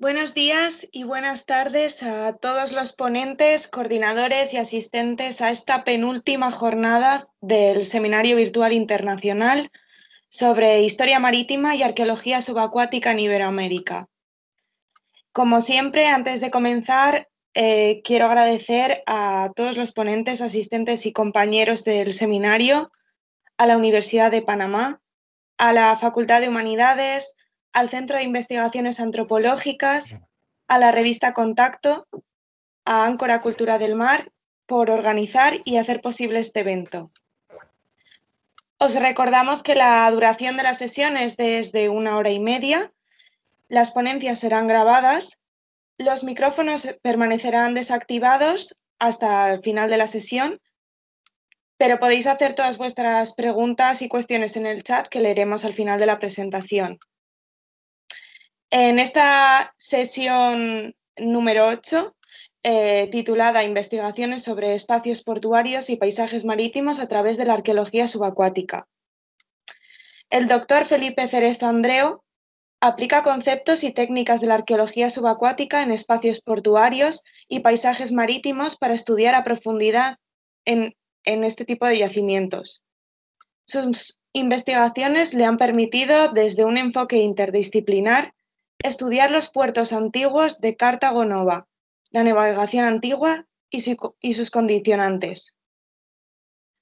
Buenos días y buenas tardes a todos los ponentes, coordinadores y asistentes a esta penúltima jornada del Seminario Virtual Internacional sobre Historia Marítima y Arqueología Subacuática en Iberoamérica. Como siempre, antes de comenzar, eh, quiero agradecer a todos los ponentes, asistentes y compañeros del seminario, a la Universidad de Panamá, a la Facultad de Humanidades, al Centro de Investigaciones Antropológicas, a la revista Contacto, a Áncora Cultura del Mar por organizar y hacer posible este evento. Os recordamos que la duración de la sesión es desde una hora y media, las ponencias serán grabadas, los micrófonos permanecerán desactivados hasta el final de la sesión, pero podéis hacer todas vuestras preguntas y cuestiones en el chat que leeremos al final de la presentación. En esta sesión número 8, eh, titulada Investigaciones sobre espacios portuarios y paisajes marítimos a través de la arqueología subacuática, el doctor Felipe Cerezo Andreo aplica conceptos y técnicas de la arqueología subacuática en espacios portuarios y paisajes marítimos para estudiar a profundidad en, en este tipo de yacimientos. Sus investigaciones le han permitido, desde un enfoque interdisciplinar, Estudiar los puertos antiguos de Cartago Nova, la navegación antigua y, y sus condicionantes.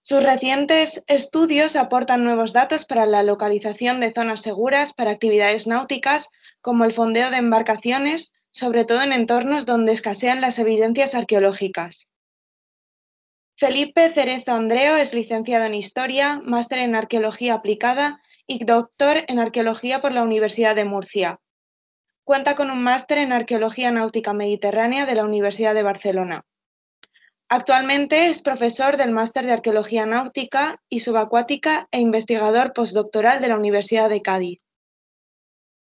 Sus recientes estudios aportan nuevos datos para la localización de zonas seguras para actividades náuticas, como el fondeo de embarcaciones, sobre todo en entornos donde escasean las evidencias arqueológicas. Felipe Cerezo Andreo es licenciado en Historia, máster en Arqueología Aplicada y doctor en Arqueología por la Universidad de Murcia. Cuenta con un máster en Arqueología Náutica Mediterránea de la Universidad de Barcelona. Actualmente es profesor del Máster de Arqueología Náutica y Subacuática e investigador postdoctoral de la Universidad de Cádiz.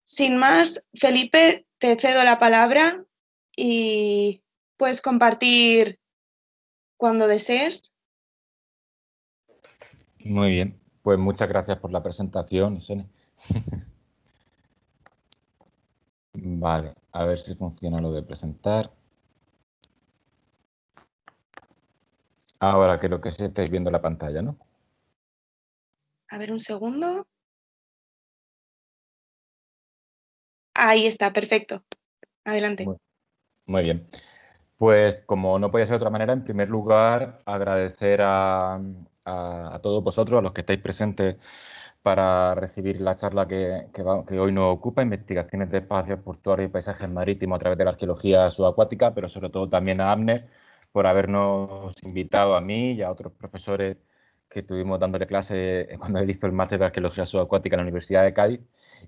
Sin más, Felipe, te cedo la palabra y puedes compartir cuando desees. Muy bien, pues muchas gracias por la presentación, Sene. Vale, a ver si funciona lo de presentar. Ahora creo que sí estáis viendo la pantalla, ¿no? A ver un segundo. Ahí está, perfecto. Adelante. Muy, bien. Pues como no podía ser de otra manera, en primer lugar agradecer a, a todos vosotros, a los que estáis presentes para recibir la charla que, hoy nos ocupa, investigaciones de espacios portuarios y paisajes marítimos a través de la arqueología subacuática, pero sobre todo también a Amner por habernos invitado a mí y a otros profesores que estuvimos dándole clase cuando él hizo el máster de arqueología subacuática en la Universidad de Cádiz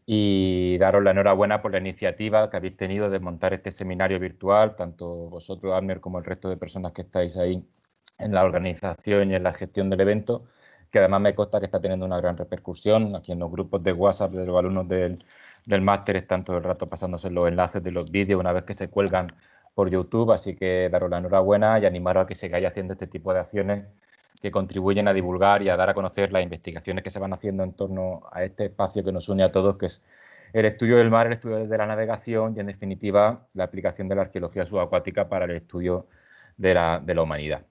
y daros la enhorabuena por la iniciativa que habéis tenido de montar este seminario virtual, tanto vosotros, Amner, como el resto de personas que estáis ahí en la organización y en la gestión del evento que además me consta que está teniendo una gran repercusión. Aquí en los grupos de WhatsApp de los alumnos del, máster están todo el rato pasándose los enlaces de los vídeos una vez que se cuelgan por YouTube, así que daros la enhorabuena y animaros a que sigáis haciendo este tipo de acciones que contribuyen a divulgar y a dar a conocer las investigaciones que se van haciendo en torno a este espacio que nos une a todos, que es el estudio del mar, el estudio de la navegación y, en definitiva, la aplicación de la arqueología subacuática para el estudio de la humanidad.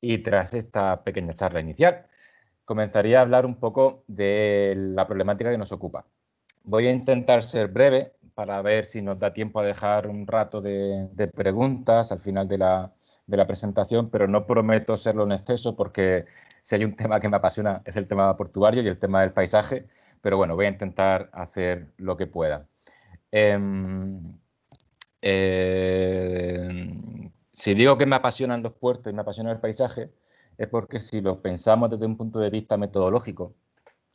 Y tras esta pequeña charla inicial, comenzaría a hablar un poco de la problemática que nos ocupa. Voy a intentar ser breve para ver si nos da tiempo a dejar un rato de, preguntas al final de la, presentación, pero no prometo serlo en exceso porque si hay un tema que me apasiona es el tema portuario y el tema del paisaje, pero bueno, voy a intentar hacer lo que pueda. Em, eh, si digo que me apasionan los puertos y me apasiona el paisaje, es porque si lo pensamos desde un punto de vista metodológico,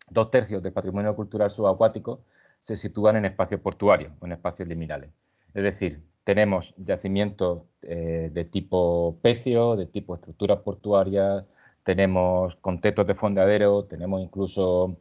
dos tercios del patrimonio cultural subacuático se sitúan en espacios portuarios o en espacios liminales. Es decir, tenemos yacimientos eh, de tipo pecio, de tipo estructuras portuarias, tenemos contextos de fondeadero, tenemos incluso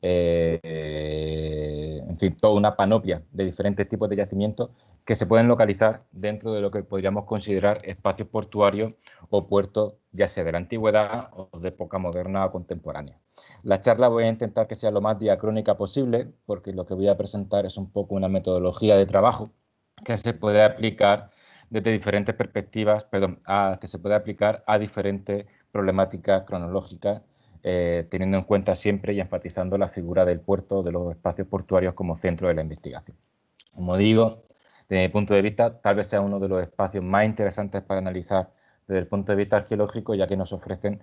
eh, en fin, toda una panoplia de diferentes tipos de yacimientos que se pueden localizar dentro de lo que podríamos considerar espacios portuarios o puertos, ya sea de la antigüedad o de época moderna o contemporánea. La charla voy a intentar que sea lo más diacrónica posible, porque lo que voy a presentar es un poco una metodología de trabajo que se puede aplicar desde diferentes perspectivas, perdón, que se puede aplicar a diferentes problemáticas cronológicas eh, teniendo en cuenta siempre y enfatizando la figura del puerto, de los espacios portuarios como centro de la investigación. Como digo, desde mi punto de vista, tal vez sea uno de los espacios más interesantes para analizar desde el punto de vista arqueológico, ya que nos ofrecen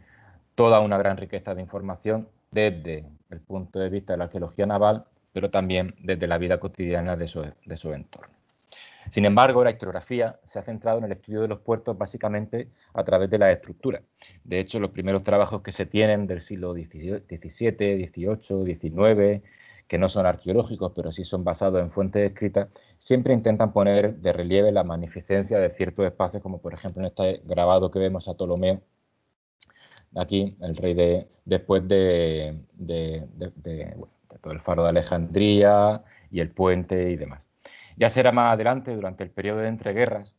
toda una gran riqueza de información desde el punto de vista de la arqueología naval, pero también desde la vida cotidiana de de su entorno. Sin embargo, la historiografía se ha centrado en el estudio de los puertos básicamente a través de las estructuras. De hecho, los primeros trabajos que se tienen del siglo XVII, XVIII, XIX, que no son arqueológicos, pero sí son basados en fuentes escritas, siempre intentan poner de relieve la magnificencia de ciertos espacios, como por ejemplo en este grabado que vemos a Ptolomeo, aquí, el rey de, después de, todo el faro de Alejandría y el puente y demás. Ya será más adelante, durante el periodo de entreguerras,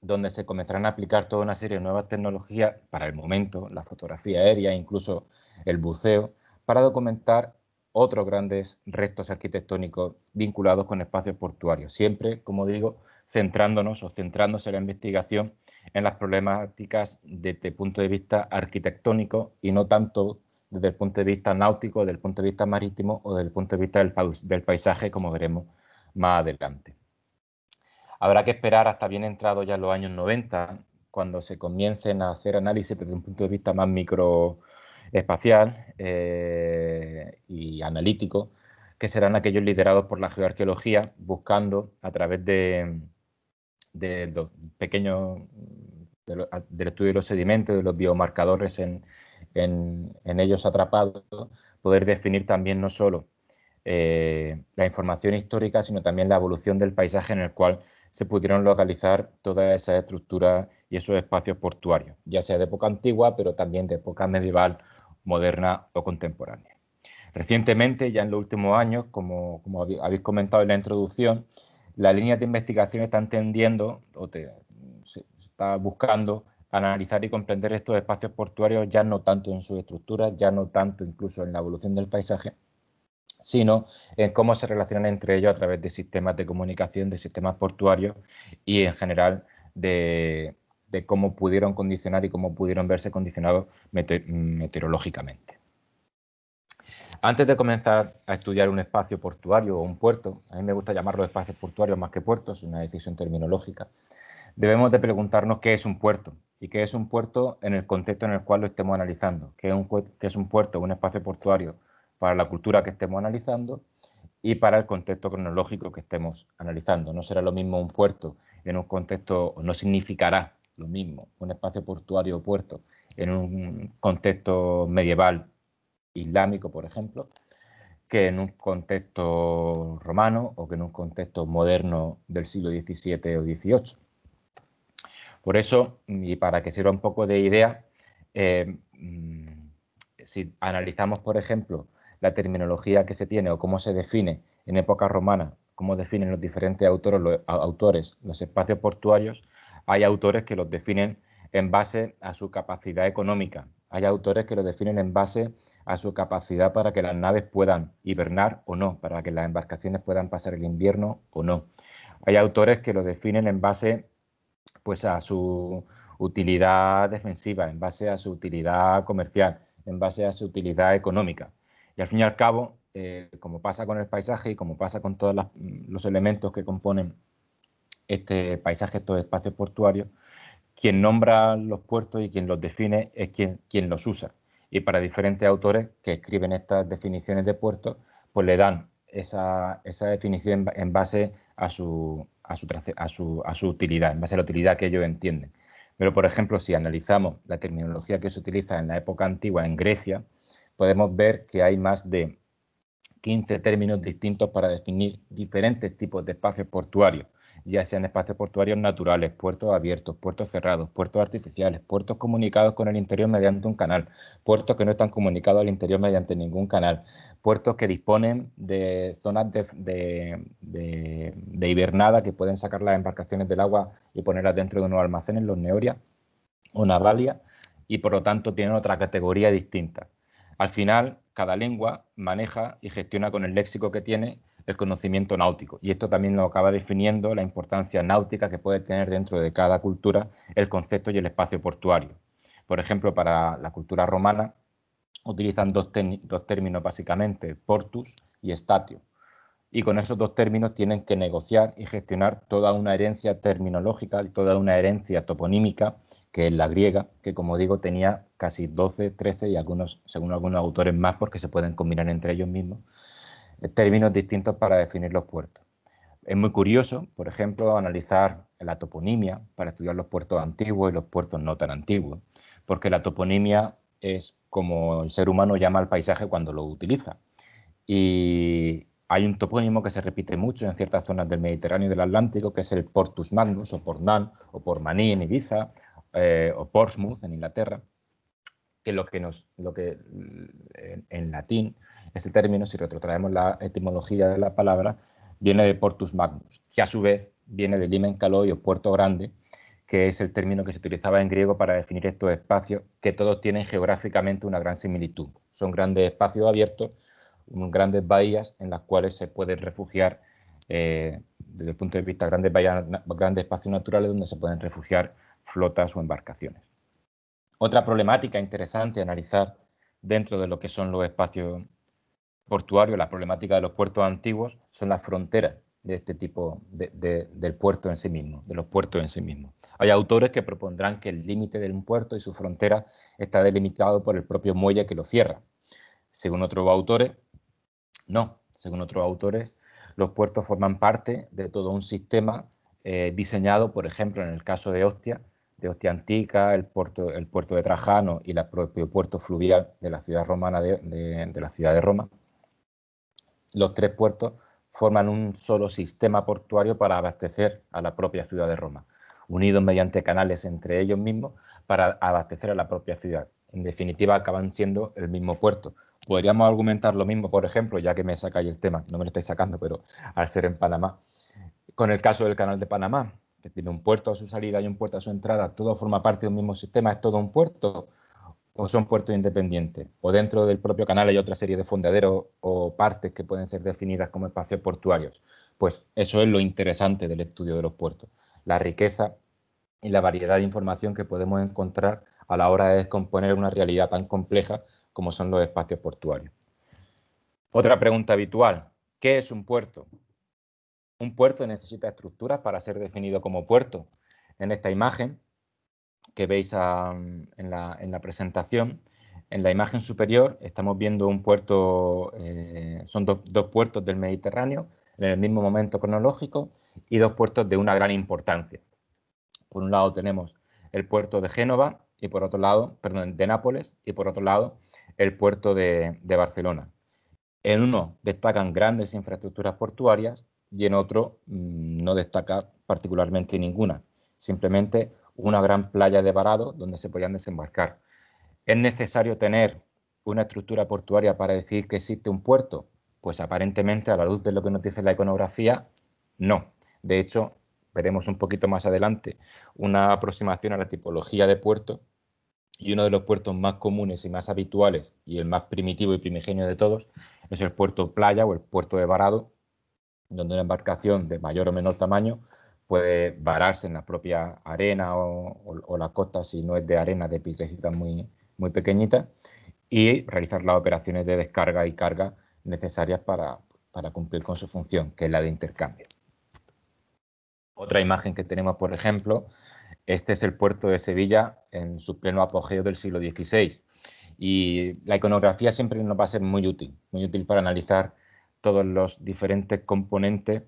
donde se comenzarán a aplicar toda una serie de nuevas tecnologías, para el momento, la fotografía aérea, incluso el buceo, para documentar otros grandes restos arquitectónicos vinculados con espacios portuarios, siempre, como digo, centrándonos o centrándose la investigación en las problemáticas desde el punto de vista arquitectónico y no tanto desde el punto de vista náutico, desde el punto de vista marítimo o del punto de vista del, del paisaje, como veremos más adelante. Habrá que esperar hasta bien entrado ya los años 90, cuando se comiencen a hacer análisis desde un punto de vista más microespacial eh, y analítico, que serán aquellos liderados por la geoarqueología, buscando a través de, los pequeños del estudio de los sedimentos, de los biomarcadores en, en ellos atrapados, poder definir también no solo eh, la información histórica, sino también la evolución del paisaje en el cual se pudieron localizar todas esas estructuras y esos espacios portuarios, ya sea de época antigua, pero también de época medieval, moderna o contemporánea. Recientemente, ya en los últimos años, como, habéis comentado en la introducción, la línea de investigación está tendiendo o se está buscando analizar y comprender estos espacios portuarios ya no tanto en sus estructuras, ya no tanto incluso en la evolución del paisaje, sino en cómo se relacionan entre ellos a través de sistemas de comunicación, de sistemas portuarios y en general de, cómo pudieron condicionar y cómo pudieron verse condicionados meteorológicamente. Antes de comenzar a estudiar un espacio portuario o un puerto, a mí me gusta llamarlo espacios portuarios más que puertos, es una decisión terminológica, debemos de preguntarnos qué es un puerto y qué es un puerto en el contexto en el cual lo estemos analizando, qué es un, qué es un puerto, un espacio portuario para la cultura que estemos analizando y para el contexto cronológico que estemos analizando. No será lo mismo un puerto en un contexto, no significará lo mismo un espacio portuario o puerto en un contexto medieval islámico, por ejemplo, que en un contexto romano o que en un contexto moderno del siglo XVII o XVIII. Por eso, y para que sirva un poco de idea, eh, mm, si analizamos, por ejemplo, la terminología que se tiene o cómo se define en época romana, cómo definen los diferentes autores los, espacios portuarios, hay autores que los definen en base a su capacidad económica. Hay autores que lo definen en base a su capacidad para que las naves puedan hibernar o no, para que las embarcaciones puedan pasar el invierno o no. Hay autores que lo definen en base pues, a su utilidad defensiva, en base a su utilidad comercial, en base a su utilidad económica. Y al fin y al cabo, eh, como pasa con el paisaje y como pasa con todos mm, los elementos que componen este paisaje, estos espacios portuarios, quien nombra los puertos y quien los define es quien, quien los usa. Y para diferentes autores que escriben estas definiciones de puertos, pues le dan esa, definición en base a su, a su, a, su, a su utilidad, en base a la utilidad que ellos entienden. Pero, por ejemplo, si analizamos la terminología que se utiliza en la época antigua en Grecia, podemos ver que hay más de 15 términos distintos para definir diferentes tipos de espacios portuarios, ya sean espacios portuarios naturales, puertos abiertos, puertos cerrados, puertos artificiales, puertos comunicados con el interior mediante un canal, puertos que no están comunicados al interior mediante ningún canal, puertos que disponen de zonas de, hibernada que pueden sacar las embarcaciones del agua y ponerlas dentro de unos almacenes, los Neoria o Navalia, y por lo tanto tienen otra categoría distinta. Al final, cada lengua maneja y gestiona con el léxico que tiene el conocimiento náutico. Y esto también nos acaba definiendo la importancia náutica que puede tener dentro de cada cultura el concepto y el espacio portuario. Por ejemplo, para la cultura romana utilizan dos, dos términos básicamente, portus y statio y con esos dos términos tienen que negociar y gestionar toda una herencia terminológica y toda una herencia toponímica, que es la griega, que como digo tenía casi 12, 13 y algunos, según algunos autores más, porque se pueden combinar entre ellos mismos, eh, términos distintos para definir los puertos. Es muy curioso, por ejemplo, analizar la toponimia para estudiar los puertos antiguos y los puertos no tan antiguos, porque la toponimia es como el ser humano llama al paisaje cuando lo utiliza. Y, hay un topónimo que se repite mucho en ciertas zonas del Mediterráneo y del Atlántico, que es el Portus Magnus, o Portman, o maní en Ibiza, eh, o Portsmouth en Inglaterra, que lo que lo que en, latín, ese término, si retrotraemos la etimología de la palabra, viene de Portus Magnus, que a su vez viene de Limen Caloi o Puerto Grande, que es el término que se utilizaba en griego para definir estos espacios que todos tienen geográficamente una gran similitud. Son grandes espacios abiertos grandes bahías en las cuales se pueden refugiar, eh, desde el punto de vista grandes grandes espacios naturales donde se pueden refugiar flotas o embarcaciones. Otra problemática interesante analizar dentro de lo que son los espacios portuarios, la problemática de los puertos antiguos, son las fronteras de este tipo del puerto en sí mismo, de los puertos en sí mismo. Hay autores que propondrán que el límite de un puerto y su frontera está delimitado por el propio muelle que lo cierra. Según otros autores, no, según otros autores, los puertos forman parte de todo un sistema eh, diseñado, por ejemplo, en el caso de Ostia, de Ostia Antica, el puerto, de Trajano y el propio puerto fluvial de la ciudad romana de la ciudad de Roma. Los tres puertos forman un solo sistema portuario para abastecer a la propia ciudad de Roma, unidos mediante canales entre ellos mismos para abastecer a la propia ciudad. En definitiva, acaban siendo el mismo puerto, podríamos argumentar lo mismo, por ejemplo, ya que me sacáis el tema, no me lo estáis sacando, pero al ser en Panamá, con el caso del canal de Panamá, que tiene un puerto a su salida y un puerto a su entrada, todo forma parte de un mismo sistema, es todo un puerto, o son puertos independientes, o dentro del propio canal hay otra serie de fondeaderos o partes que pueden ser definidas como espacios portuarios. Pues eso es lo interesante del estudio de los puertos, la riqueza y la variedad de información que podemos encontrar a la hora de descomponer una realidad tan compleja como son los espacios portuarios. Otra pregunta habitual, ¿qué es un puerto? Un puerto necesita estructuras para ser definido como puerto. En esta imagen que veis ah, en, la, presentación, en la imagen superior estamos viendo un puerto, eh, son dos puertos del Mediterráneo en el mismo momento cronológico y dos puertos de una gran importancia. Por un lado tenemos el puerto de Génova y por otro lado, perdón, de Nápoles y por otro lado el puerto de, Barcelona. En uno destacan grandes infraestructuras portuarias y en otro mm, no destaca particularmente ninguna, simplemente una gran playa de varado donde se podían desembarcar. ¿Es necesario tener una estructura portuaria para decir que existe un puerto? Pues aparentemente, a la luz de lo que nos dice la iconografía, no. De hecho, veremos un poquito más adelante una aproximación a la tipología de puerto y uno de los puertos más comunes y más habituales, y el más primitivo y primigenio de todos, es el puerto playa o el puerto de varado, donde una embarcación de mayor o menor tamaño puede vararse en la propia arena o, la costa, si no es de arena, de piedrecitas muy, muy pequeñitas, y realizar las operaciones de descarga y carga necesarias para cumplir con su función, que es la de intercambio. Otra imagen que tenemos, por ejemplo, este es el puerto de Sevilla en su pleno apogeo del siglo XVI. Y la iconografía siempre nos va a ser muy útil, muy útil para analizar todos los diferentes componentes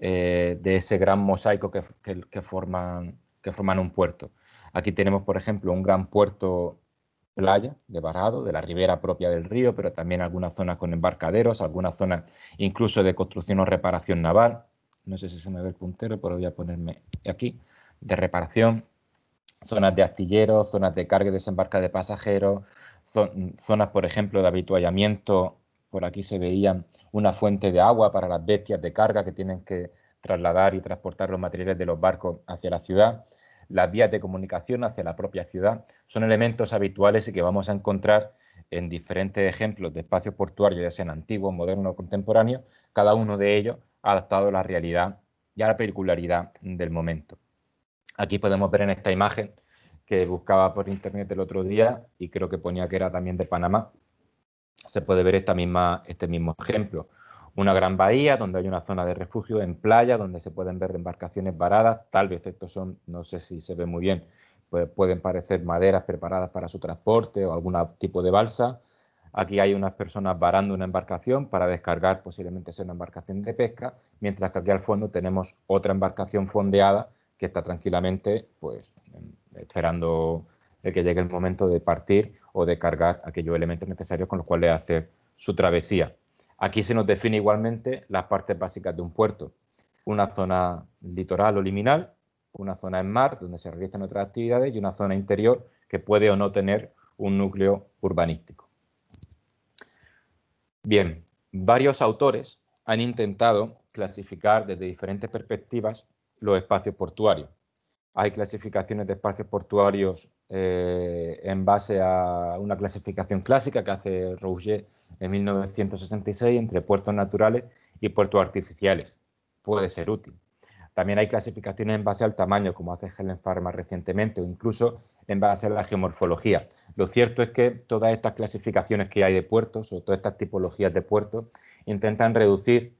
eh, de ese gran mosaico que, forman, que forman un puerto. Aquí tenemos, por ejemplo, un gran puerto playa de Barrado, de la ribera propia del río, pero también algunas zonas con embarcaderos, algunas zonas incluso de construcción o reparación naval no sé si se me ve el puntero, pero voy a ponerme aquí, de reparación, zonas de astilleros, zonas de carga y desembarca de pasajeros, zonas, por ejemplo, de habituallamiento, por aquí se veían una fuente de agua para las bestias de carga que tienen que trasladar y transportar los materiales de los barcos hacia la ciudad, las vías de comunicación hacia la propia ciudad, son elementos habituales y que vamos a encontrar en diferentes ejemplos de espacios portuarios, ya sean antiguos, modernos o contemporáneos, cada uno de ellos adaptado a la realidad y a la peculiaridad del momento. Aquí podemos ver en esta imagen que buscaba por internet el otro día y creo que ponía que era también de Panamá. Se puede ver esta misma, este mismo ejemplo. Una gran bahía donde hay una zona de refugio en playa donde se pueden ver embarcaciones varadas. Tal vez estos son, no sé si se ve muy bien, pues pueden parecer maderas preparadas para su transporte o algún tipo de balsa. Aquí hay unas personas varando una embarcación para descargar, posiblemente sea una embarcación de pesca, mientras que aquí al fondo tenemos otra embarcación fondeada que está tranquilamente pues, em, esperando el que llegue el momento de partir o de cargar aquellos elementos necesarios con los cuales hacer su travesía. Aquí se nos define igualmente las partes básicas de un puerto, una zona litoral o liminal, una zona en mar donde se realizan otras actividades y una zona interior que puede o no tener un núcleo urbanístico. Bien, varios autores han intentado clasificar desde diferentes perspectivas los espacios portuarios. Hay clasificaciones de espacios portuarios eh, en base a una clasificación clásica que hace Rouget en 1966 entre puertos naturales y puertos artificiales. Puede ser útil. También hay clasificaciones en base al tamaño, como hace Helen Farmer recientemente, o incluso en base a la geomorfología. Lo cierto es que todas estas clasificaciones que hay de puertos, o todas estas tipologías de puertos, intentan reducir,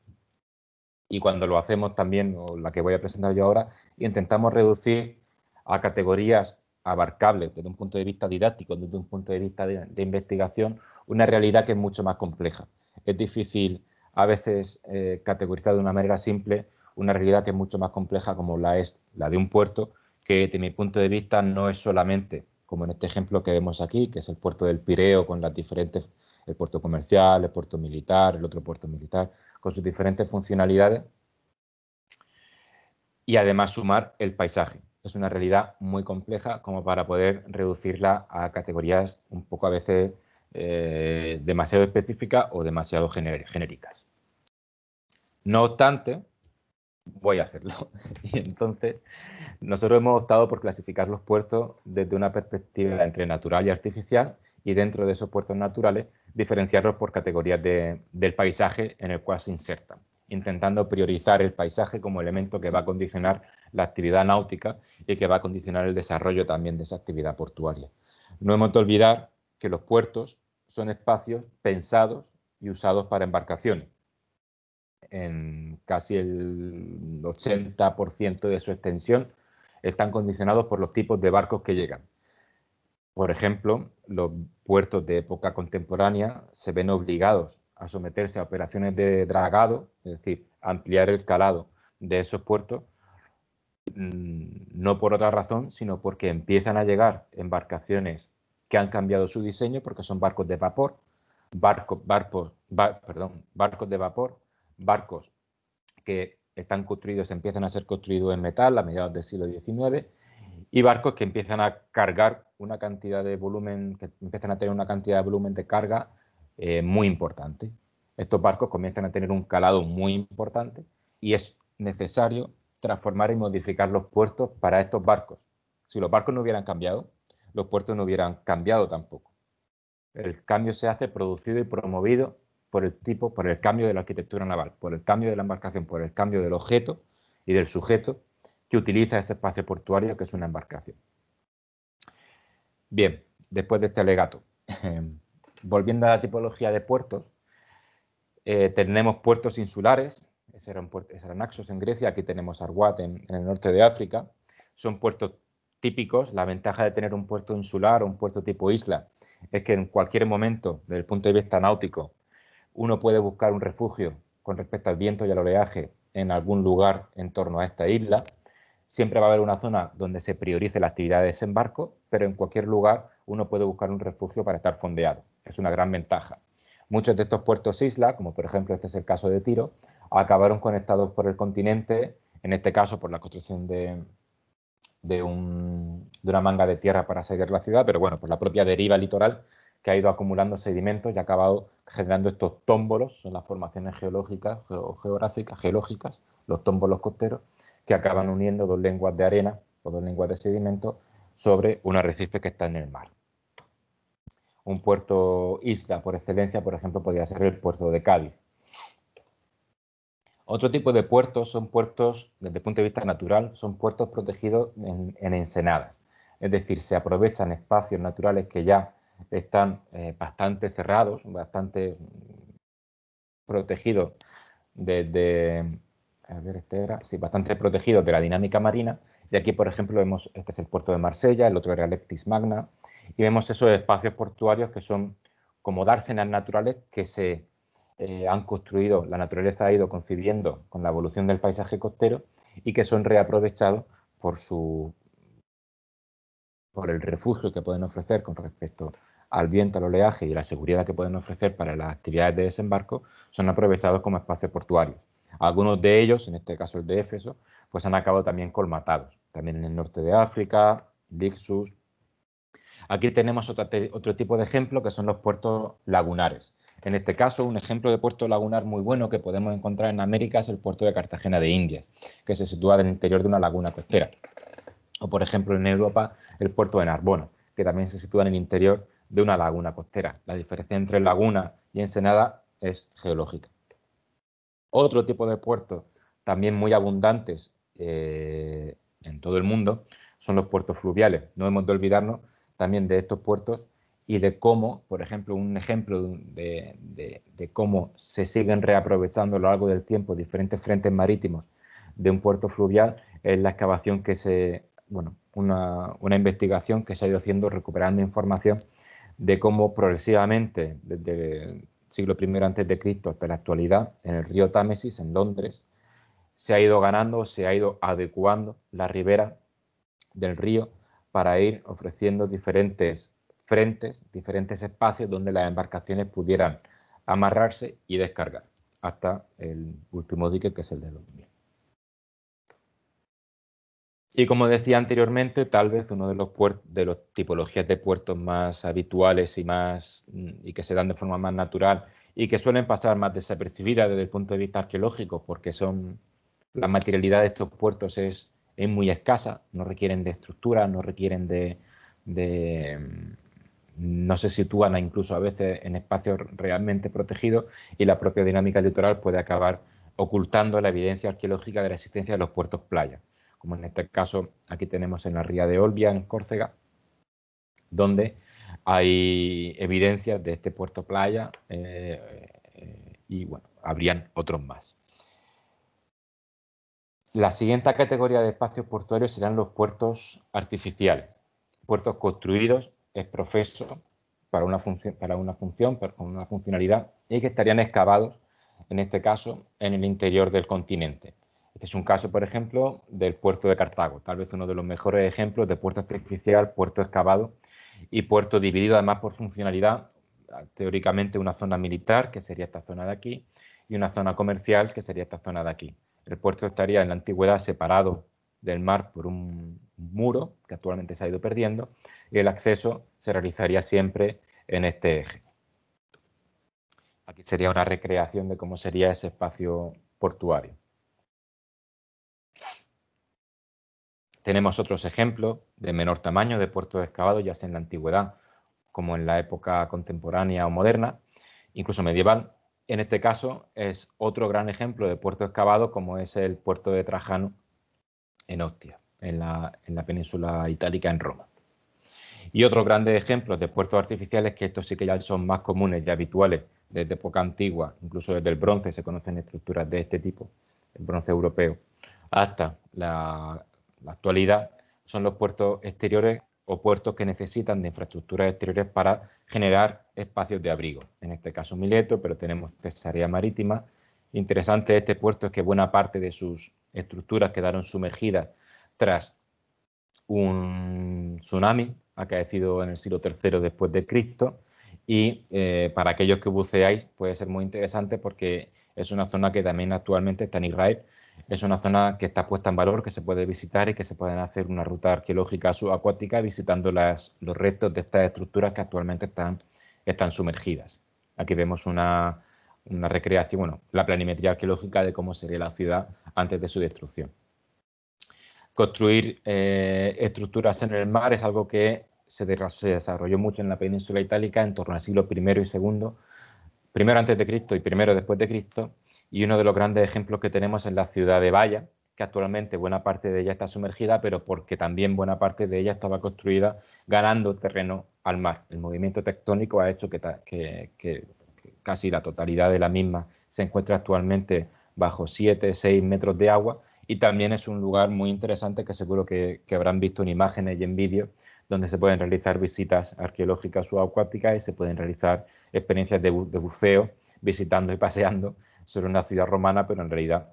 y cuando lo hacemos también, o la que voy a presentar yo ahora, intentamos reducir a categorías abarcables desde un punto de vista didáctico, desde un punto de vista de, investigación, una realidad que es mucho más compleja. Es difícil a veces eh, categorizar de una manera simple una realidad que es mucho más compleja como la es la de un puerto, que desde mi punto de vista no es solamente como en este ejemplo que vemos aquí, que es el puerto del Pireo con las diferentes, el puerto comercial, el puerto militar, el otro puerto militar, con sus diferentes funcionalidades y además sumar el paisaje. Es una realidad muy compleja como para poder reducirla a categorías un poco a veces eh, demasiado específicas o demasiado genéricas. No obstante, voy a hacerlo. Y entonces, nosotros hemos optado por clasificar los puertos desde una perspectiva entre natural y artificial y dentro de esos puertos naturales diferenciarlos por categorías del paisaje en el cual se insertan, intentando priorizar el paisaje como elemento que va a condicionar la actividad náutica y que va a condicionar el desarrollo también de esa actividad portuaria. No hemos de olvidar que los puertos son espacios pensados y usados para embarcaciones en casi el 80% de su extensión, están condicionados por los tipos de barcos que llegan. Por ejemplo, los puertos de época contemporánea se ven obligados a someterse a operaciones de dragado, es decir, ampliar el calado de esos puertos, mm, no por otra razón, sino porque empiezan a llegar embarcaciones que han cambiado su diseño, porque son barcos de vapor, barcos de vapor barcos que están construidos, empiezan a ser construidos en metal a mediados del siglo XIX y barcos que empiezan a cargar una cantidad de volumen, que empiezan a tener una cantidad de volumen de carga eh, muy importante. Estos barcos comienzan a tener un calado muy importante y es necesario transformar y modificar los puertos para estos barcos. Si los barcos no hubieran cambiado, los puertos no hubieran cambiado tampoco. El cambio se hace producido y promovido por el tipo, por el cambio de la arquitectura naval, por el cambio de la embarcación, por el cambio del objeto y del sujeto que utiliza ese espacio portuario que es una embarcación. Bien, después de este alegato, em, volviendo a la tipología de puertos, eh, tenemos puertos insulares, ese era, un Naxos en Grecia, aquí tenemos Arguat en, en el norte de África, son puertos típicos, la ventaja de tener un puerto insular o un puerto tipo isla es que en cualquier momento, desde el punto de vista náutico, uno puede buscar un refugio con respecto al viento y al oleaje en algún lugar en torno a esta isla. Siempre va a haber una zona donde se priorice la actividad de desembarco, pero en cualquier lugar uno puede buscar un refugio para estar fondeado. Es una gran ventaja. Muchos de estos puertos isla, como por ejemplo este es el caso de Tiro, acabaron conectados por el continente, en este caso por la construcción de, una manga de tierra para seguir la ciudad, pero bueno, por la propia deriva litoral que ha ido acumulando sedimentos y ha acabado generando estos tómbolos, son las formaciones geológicas, geográficas, geológicas, los tómbolos costeros, que acaban uniendo dos lenguas de arena o dos lenguas de sedimento sobre un arrecife que está en el mar. Un puerto isla por excelencia, por ejemplo, podría ser el puerto de Cádiz. Otro tipo de puertos son puertos, desde el punto de vista natural, son puertos protegidos en, en ensenadas. Es decir, se aprovechan espacios naturales que ya están eh, bastante cerrados, bastante protegidos de, este bastante protegidos de la dinámica marina. Y aquí, por ejemplo, vemos, este es el puerto de Marsella, el otro era Leptis Magna, y vemos esos espacios portuarios que son como dársenas naturales que se eh, han construido, la naturaleza ha ido concibiendo con la evolución del paisaje costero y que son reaprovechados por su por el refugio que pueden ofrecer con respecto al viento, al oleaje y la seguridad que pueden ofrecer para las actividades de desembarco, son aprovechados como espacios portuarios. Algunos de ellos, en este caso el de Éfeso, pues han acabado también colmatados, también en el norte de África, Dixus... Aquí tenemos otro, tipo de ejemplo que son los puertos lagunares. En este caso, un ejemplo de puerto lagunar muy bueno que podemos encontrar en América es el puerto de Cartagena de Indias, que se sitúa en el interior de una laguna costera. O, por ejemplo, en Europa, el puerto de Narbona, que también se sitúa en el interior de una laguna costera. La diferencia entre laguna y ensenada es geológica. Otro tipo de puertos también muy abundantes eh, en todo el mundo son los puertos fluviales. No hemos de olvidarnos también de estos puertos y de cómo, por ejemplo, un ejemplo de, cómo se siguen reaprovechando a lo largo del tiempo diferentes frentes marítimos de un puerto fluvial es la excavación que se, bueno, una, una investigación que se ha ido haciendo recuperando información de cómo progresivamente, desde el siglo I antes de Cristo hasta la actualidad, en el río Támesis, en Londres, se ha ido ganando, se ha ido adecuando la ribera del río para ir ofreciendo diferentes frentes, diferentes espacios donde las embarcaciones pudieran amarrarse y descargar hasta el último dique que es el de 2000. Y como decía anteriormente, tal vez uno de los de los tipologías de puertos más habituales y más mm, y que se dan de forma más natural y que suelen pasar más desapercibidas desde el punto de vista arqueológico, porque son la materialidad de estos puertos es, es muy escasa, no requieren de estructura, no requieren de, mm, no se sitúan incluso a veces en espacios realmente protegidos y la propia dinámica litoral puede acabar ocultando la evidencia arqueológica de la existencia de los puertos playa como en este caso aquí tenemos en la ría de Olbia, en Córcega, donde hay evidencias de este puerto playa eh, eh, y bueno, habrían otros más. La siguiente categoría de espacios portuarios serán los puertos artificiales, puertos construidos es profeso para una función, para una función, para una funcionalidad y que estarían excavados, en este caso, en el interior del continente. Este es un caso, por ejemplo, del puerto de Cartago, tal vez uno de los mejores ejemplos de puerto artificial, puerto excavado y puerto dividido además por funcionalidad, teóricamente una zona militar, que sería esta zona de aquí, y una zona comercial, que sería esta zona de aquí. El puerto estaría en la antigüedad separado del mar por un muro, que actualmente se ha ido perdiendo, y el acceso se realizaría siempre en este eje. Aquí sería una recreación de cómo sería ese espacio portuario. Tenemos otros ejemplos de menor tamaño de puertos excavados, ya sea en la antigüedad como en la época contemporánea o moderna, incluso medieval. En este caso es otro gran ejemplo de puerto excavado como es el puerto de Trajano en Ostia, en la, en la península itálica en Roma. Y otros grandes ejemplos de puertos artificiales, que estos sí que ya son más comunes y habituales desde época antigua, incluso desde el bronce se conocen estructuras de este tipo, el bronce europeo, hasta la la actualidad son los puertos exteriores o puertos que necesitan de infraestructuras exteriores para generar espacios de abrigo. En este caso Mileto, pero tenemos Cesarea Marítima. Interesante este puerto es que buena parte de sus estructuras quedaron sumergidas tras un tsunami acaecido en el siglo III después de Cristo. Y eh, para aquellos que buceáis puede ser muy interesante porque es una zona que también actualmente está en Israel, es una zona que está puesta en valor, que se puede visitar y que se pueden hacer una ruta arqueológica subacuática visitando los restos de estas estructuras que actualmente están, sumergidas. Aquí vemos una, recreación, bueno, la planimetría arqueológica de cómo sería la ciudad antes de su destrucción. Construir eh, estructuras en el mar es algo que se desarrolló mucho en la península itálica en torno al siglo I y II, primero antes de Cristo y primero después de Cristo, y uno de los grandes ejemplos que tenemos es la ciudad de Valla, que actualmente buena parte de ella está sumergida, pero porque también buena parte de ella estaba construida ganando terreno al mar. El movimiento tectónico ha hecho que, casi la totalidad de la misma se encuentra actualmente bajo 7, 6 metros de agua y también es un lugar muy interesante que seguro que, habrán visto en imágenes y en vídeos donde se pueden realizar visitas arqueológicas acuáticas y se pueden realizar experiencias de buceo visitando y paseando sobre una ciudad romana, pero en realidad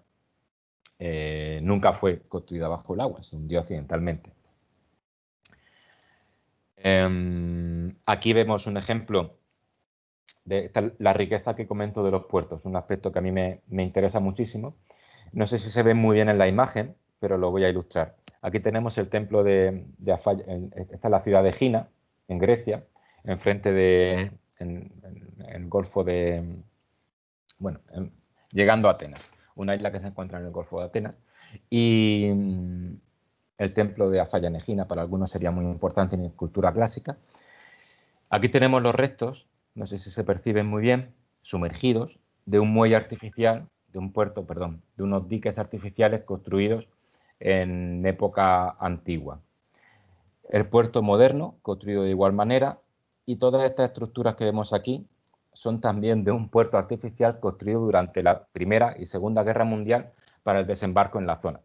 eh, nunca fue construida bajo el agua, se hundió accidentalmente. Em, aquí vemos un ejemplo de la riqueza que comento de los puertos, un aspecto que a mí me, interesa muchísimo. No sé si se ve muy bien en la imagen, pero lo voy a ilustrar. Aquí tenemos el templo de, de esta es la ciudad de Gina, en Grecia, enfrente de, el golfo de, bueno, llegando a Atenas, una isla que se encuentra en el Golfo de Atenas. Y mm, el templo de Negina, para algunos sería muy importante en cultura clásica. Aquí tenemos los restos, no sé si se perciben muy bien, sumergidos de un muelle artificial, de un puerto, perdón, de unos diques artificiales construidos en época antigua. El puerto moderno, construido de igual manera, y todas estas estructuras que vemos aquí son también de un puerto artificial construido durante la Primera y Segunda Guerra Mundial para el desembarco en la zona,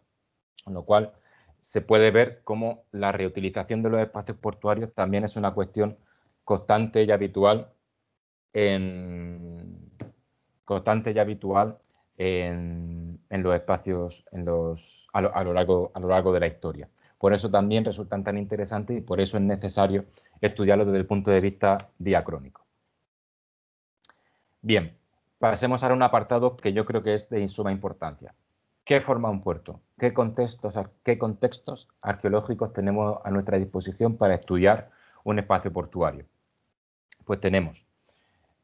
con lo cual se puede ver cómo la reutilización de los espacios portuarios también es una cuestión constante y habitual en constante y habitual en, los espacios en los, a lo, largo, a lo largo de la historia. Por eso también resultan tan interesantes y por eso es necesario estudiarlos desde el punto de vista diacrónico. Bien, pasemos ahora a un apartado que yo creo que es de suma importancia. ¿Qué forma un puerto? ¿Qué contextos, arqueológicos tenemos a nuestra disposición para estudiar un espacio portuario? Pues tenemos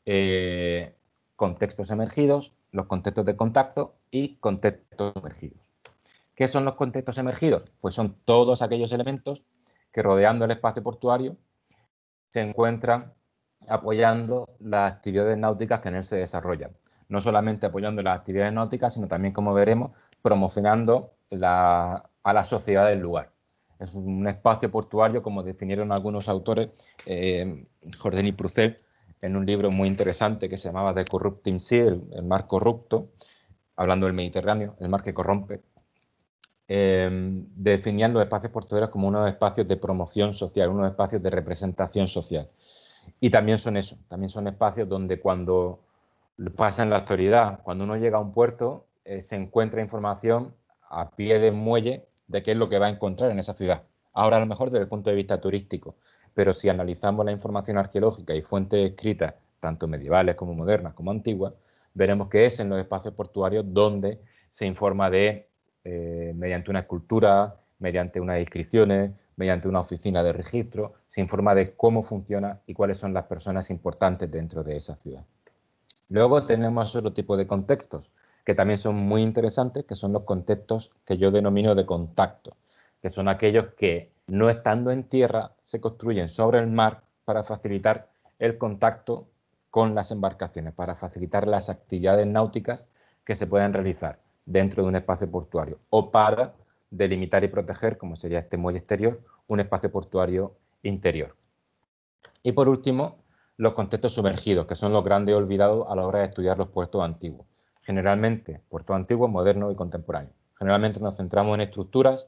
eh, contextos emergidos, los contextos de contacto y contextos emergidos. ¿Qué son los contextos emergidos? Pues son todos aquellos elementos que rodeando el espacio portuario se encuentran apoyando las actividades náuticas que en él se desarrollan. No solamente apoyando las actividades náuticas, sino también, como veremos, promocionando a la sociedad del lugar. Es un espacio portuario, como definieron algunos autores, eh, y en un libro muy interesante que se llamaba The Corrupting Sea, el, mar corrupto, hablando del Mediterráneo, el mar que corrompe, eh, definían los espacios portuarios como unos espacios de promoción social, unos espacios de representación social. Y también son eso, también son espacios donde cuando pasa en la actualidad, cuando uno llega a un puerto, eh, se encuentra información a pie de muelle de qué es lo que va a encontrar en esa ciudad. Ahora a lo mejor desde el punto de vista turístico, pero si analizamos la información arqueológica y fuentes escritas, tanto medievales como modernas como antiguas, veremos que es en los espacios portuarios donde se informa de, eh, mediante una escultura, mediante unas inscripciones, mediante una oficina de registro, se informa de cómo funciona y cuáles son las personas importantes dentro de esa ciudad. Luego tenemos otro tipo de contextos, que también son muy interesantes, que son los contextos que yo denomino de contacto, que son aquellos que, no estando en tierra, se construyen sobre el mar para facilitar el contacto con las embarcaciones, para facilitar las actividades náuticas que se pueden realizar dentro de un espacio portuario o para delimitar y proteger, como sería este muelle exterior, un espacio portuario interior. Y por último, los contextos sumergidos, que son los grandes olvidados a la hora de estudiar los puertos antiguos. Generalmente, puertos antiguos, modernos y contemporáneos. Generalmente nos centramos en estructuras,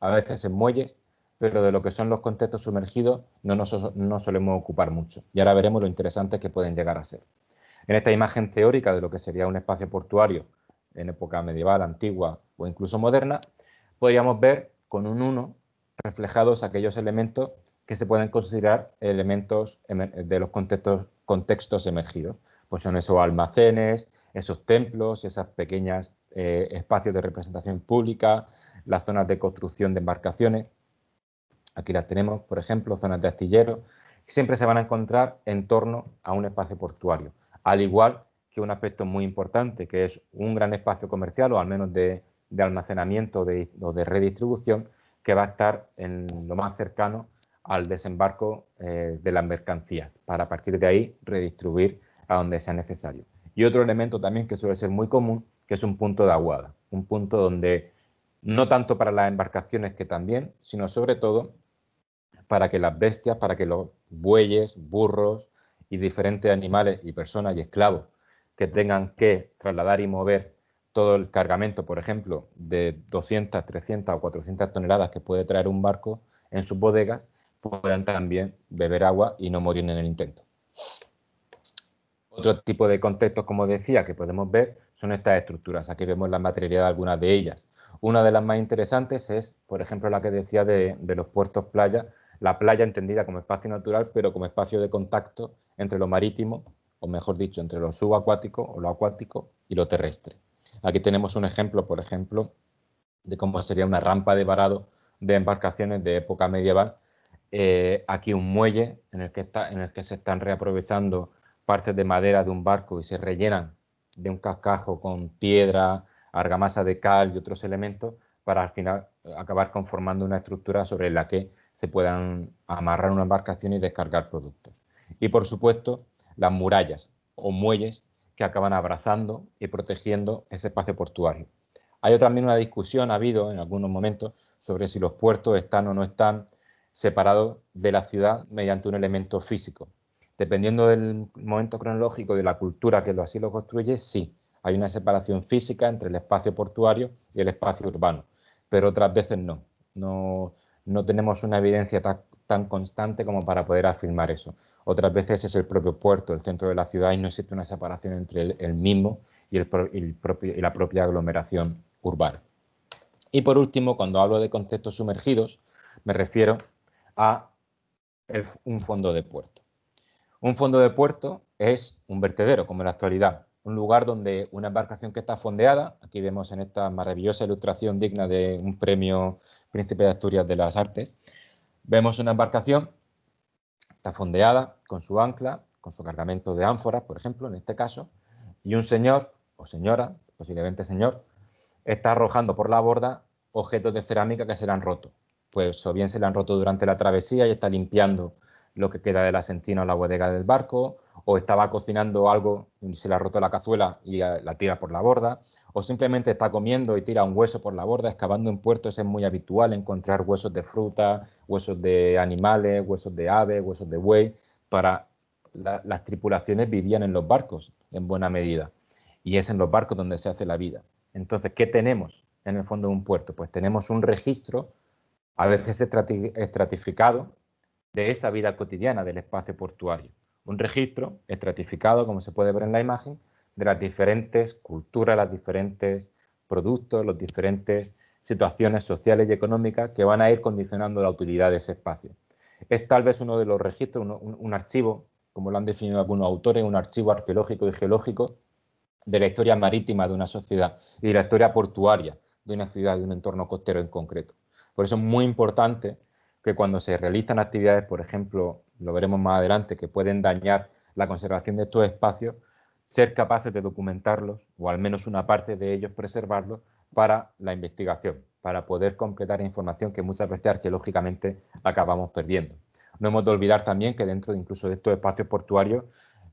a veces en muelles, pero de lo que son los contextos sumergidos no nos no solemos ocupar mucho. Y ahora veremos lo interesantes que pueden llegar a ser. En esta imagen teórica de lo que sería un espacio portuario en época medieval, antigua o incluso moderna, podríamos ver con un 1 reflejados aquellos elementos que se pueden considerar elementos de los contextos, contextos emergidos. Pues son esos almacenes, esos templos, esas pequeñas eh, espacios de representación pública, las zonas de construcción de embarcaciones. Aquí las tenemos, por ejemplo, zonas de astillero. Siempre se van a encontrar en torno a un espacio portuario, al igual que un aspecto muy importante, que es un gran espacio comercial, o al menos de de almacenamiento o de redistribución que va a estar en lo más cercano al desembarco eh, de las mercancías, para a partir de ahí redistribuir a donde sea necesario. Y otro elemento también que suele ser muy común, que es un punto de aguada, un punto donde no tanto para las embarcaciones que también, sino sobre todo para que las bestias, para que los bueyes, burros y diferentes animales y personas y esclavos que tengan que trasladar y mover todo el cargamento, por ejemplo, de 200, 300 o 400 toneladas que puede traer un barco en sus bodegas, puedan también beber agua y no morir en el intento. Otro tipo de contextos, como decía, que podemos ver son estas estructuras. Aquí vemos la materialidad de algunas de ellas. Una de las más interesantes es, por ejemplo, la que decía de, los puertos playa, la playa entendida como espacio natural, pero como espacio de contacto entre lo marítimo, o mejor dicho, entre lo subacuático o lo acuático y lo terrestre. Aquí tenemos un ejemplo, por ejemplo, de cómo sería una rampa de varado de embarcaciones de época medieval. Eh, aquí un muelle en el, que está, en el que se están reaprovechando partes de madera de un barco y se rellenan de un cascajo con piedra, argamasa de cal y otros elementos para al final acabar conformando una estructura sobre la que se puedan amarrar una embarcación y descargar productos. Y por supuesto, las murallas o muelles acaban abrazando y protegiendo ese espacio portuario. Hay también una discusión, ha habido en algunos momentos, sobre si los puertos están o no están separados de la ciudad mediante un elemento físico. Dependiendo del momento cronológico y de la cultura que así lo construye, sí, hay una separación física entre el espacio portuario y el espacio urbano, pero otras veces no. No, no tenemos una evidencia tan tan constante como para poder afirmar eso. Otras veces es el propio puerto, el centro de la ciudad, y no existe una separación entre el, mismo y, el, y la propia aglomeración urbana. Y por último, cuando hablo de conceptos sumergidos, me refiero a un fondo de puerto. Un fondo de puerto es un vertedero, como en la actualidad, un lugar donde una embarcación que está fondeada, aquí vemos en esta maravillosa ilustración digna de un premio Príncipe de Asturias de las Artes, Vemos una embarcación, está fondeada con su ancla, con su cargamento de ánforas, por ejemplo, en este caso, y un señor o señora, posiblemente señor, está arrojando por la borda objetos de cerámica que se le han roto. Pues o bien se le han roto durante la travesía y está limpiando lo que queda de la sentina o la bodega del barco, o estaba cocinando algo y se le ha roto la cazuela y la tira por la borda, o simplemente está comiendo y tira un hueso por la borda, excavando en puertos es muy habitual encontrar huesos de fruta, huesos de animales, huesos de aves, huesos de buey, para las tripulaciones vivían en los barcos en buena medida, y es en los barcos donde se hace la vida. Entonces, ¿qué tenemos en el fondo de un puerto? Pues tenemos un registro, a veces estratificado, de esa vida cotidiana del espacio portuario. Un registro estratificado, como se puede ver en la imagen, de las diferentes culturas, las diferentes productos, las diferentes situaciones sociales y económicas que van a ir condicionando la utilidad de ese espacio. Es tal vez uno de los registros, un, archivo, como lo han definido algunos autores, un archivo arqueológico y geológico de la historia marítima de una sociedad y de la historia portuaria de una ciudad, de un entorno costero en concreto. Por eso es muy importante que cuando se realizan actividades, por ejemplo, lo veremos más adelante, que pueden dañar la conservación de estos espacios, ser capaces de documentarlos o al menos una parte de ellos preservarlos para la investigación, para poder completar información que muchas veces arqueológicamente acabamos perdiendo. No hemos de olvidar también que dentro incluso de estos espacios portuarios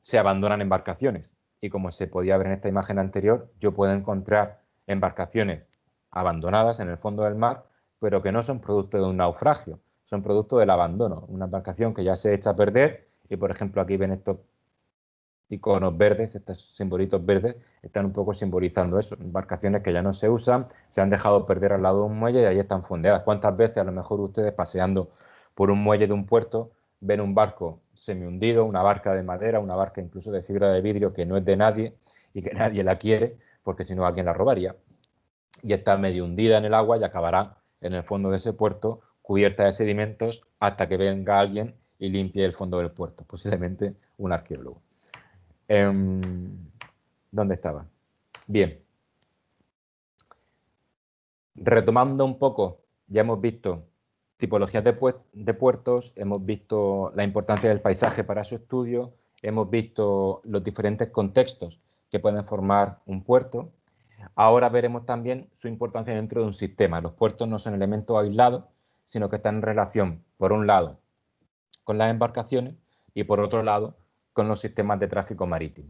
se abandonan embarcaciones y como se podía ver en esta imagen anterior, yo puedo encontrar embarcaciones abandonadas en el fondo del mar, pero que no son producto de un naufragio, son producto del abandono. Una embarcación que ya se echa a perder y, por ejemplo, aquí ven estos iconos verdes, estos simbolitos verdes, están un poco simbolizando eso. Embarcaciones que ya no se usan, se han dejado perder al lado de un muelle y ahí están fondeadas. ¿Cuántas veces a lo mejor ustedes paseando por un muelle de un puerto ven un barco hundido, una barca de madera, una barca incluso de fibra de vidrio que no es de nadie y que nadie la quiere porque si no alguien la robaría? Y está medio hundida en el agua y acabará en el fondo de ese puerto cubierta de sedimentos hasta que venga alguien y limpie el fondo del puerto, posiblemente un arqueólogo. Em, ¿Dónde estaba? Bien. Retomando un poco, ya hemos visto tipologías de, puertos, hemos visto la importancia del paisaje para su estudio, hemos visto los diferentes contextos que pueden formar un puerto. Ahora veremos también su importancia dentro de un sistema. Los puertos no son elementos aislados, sino que están en relación, por un lado, con las embarcaciones y por otro lado, con los sistemas de tráfico marítimo.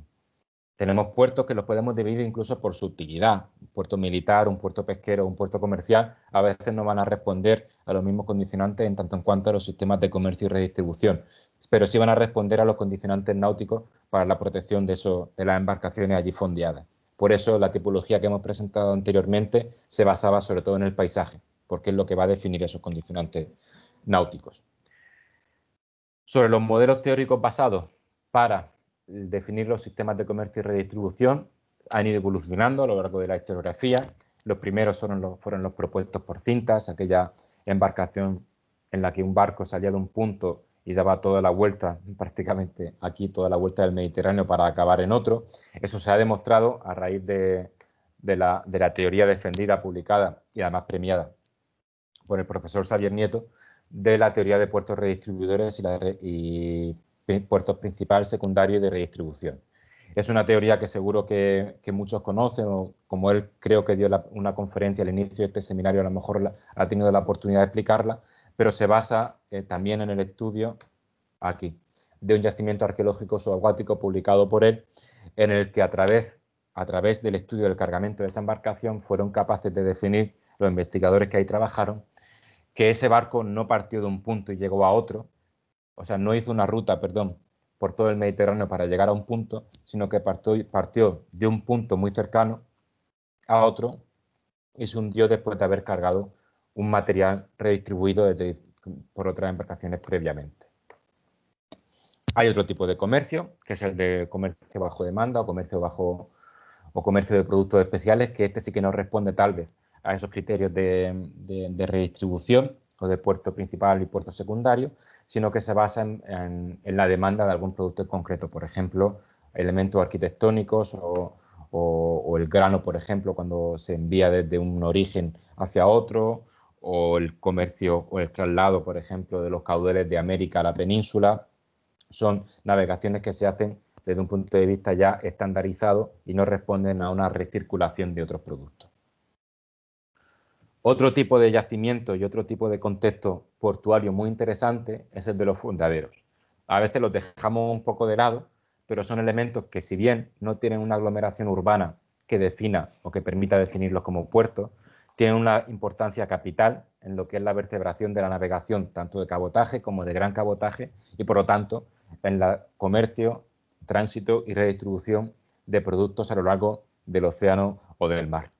Tenemos puertos que los podemos dividir incluso por su utilidad. Un puerto militar, un puerto pesquero, un puerto comercial, a veces no van a responder a los mismos condicionantes en tanto en cuanto a los sistemas de comercio y redistribución, pero sí van a responder a los condicionantes náuticos para la protección de, eso, de las embarcaciones allí fondeadas. Por eso la tipología que hemos presentado anteriormente se basaba sobre todo en el paisaje, porque es lo que va a definir esos condicionantes náuticos. Sobre los modelos teóricos basados para definir los sistemas de comercio y redistribución, han ido evolucionando a lo largo de la historiografía. Los primeros fueron los, propuestos por cintas, aquella embarcación en la que un barco salía de un punto y daba toda la vuelta, prácticamente aquí toda la vuelta del Mediterráneo para acabar en otro. Eso se ha demostrado a raíz de la, teoría defendida, publicada y además premiada por el profesor Xavier Nieto, de la teoría de puertos redistribuidores y, y puertos principal, secundario y de redistribución. Es una teoría que seguro que, muchos conocen, o como él creo que dio una conferencia al inicio de este seminario, a lo mejor ha tenido la oportunidad de explicarla, pero se basa eh, también en el estudio, aquí, de un yacimiento arqueológico subacuático publicado por él, en el que a través, a través del estudio del cargamento de esa embarcación fueron capaces de definir los investigadores que ahí trabajaron que ese barco no partió de un punto y llegó a otro, o sea, no hizo una ruta, perdón, por todo el Mediterráneo para llegar a un punto, sino que partió, partió de un punto muy cercano a otro y se hundió después de haber cargado un material redistribuido por otras embarcaciones previamente. Hay otro tipo de comercio, que es el de comercio bajo demanda o comercio bajo o comercio de productos especiales, que este sí que no responde tal vez a esos criterios de, redistribución o de puerto principal y puerto secundario, sino que se basan en, la demanda de algún producto en concreto, por ejemplo, elementos arquitectónicos o, o, el grano, por ejemplo, cuando se envía desde un origen hacia otro, o el comercio o el traslado, por ejemplo, de los caudales de América a la península, son navegaciones que se hacen desde un punto de vista ya estandarizado y no responden a una recirculación de otros productos. Otro tipo de yacimiento y otro tipo de contexto portuario muy interesante es el de los fundaderos. A veces los dejamos un poco de lado, pero son elementos que si bien no tienen una aglomeración urbana que defina o que permita definirlos como puertos, tienen una importancia capital en lo que es la vertebración de la navegación, tanto de cabotaje como de gran cabotaje, y por lo tanto en el comercio, tránsito y redistribución de productos a lo largo del océano o del mar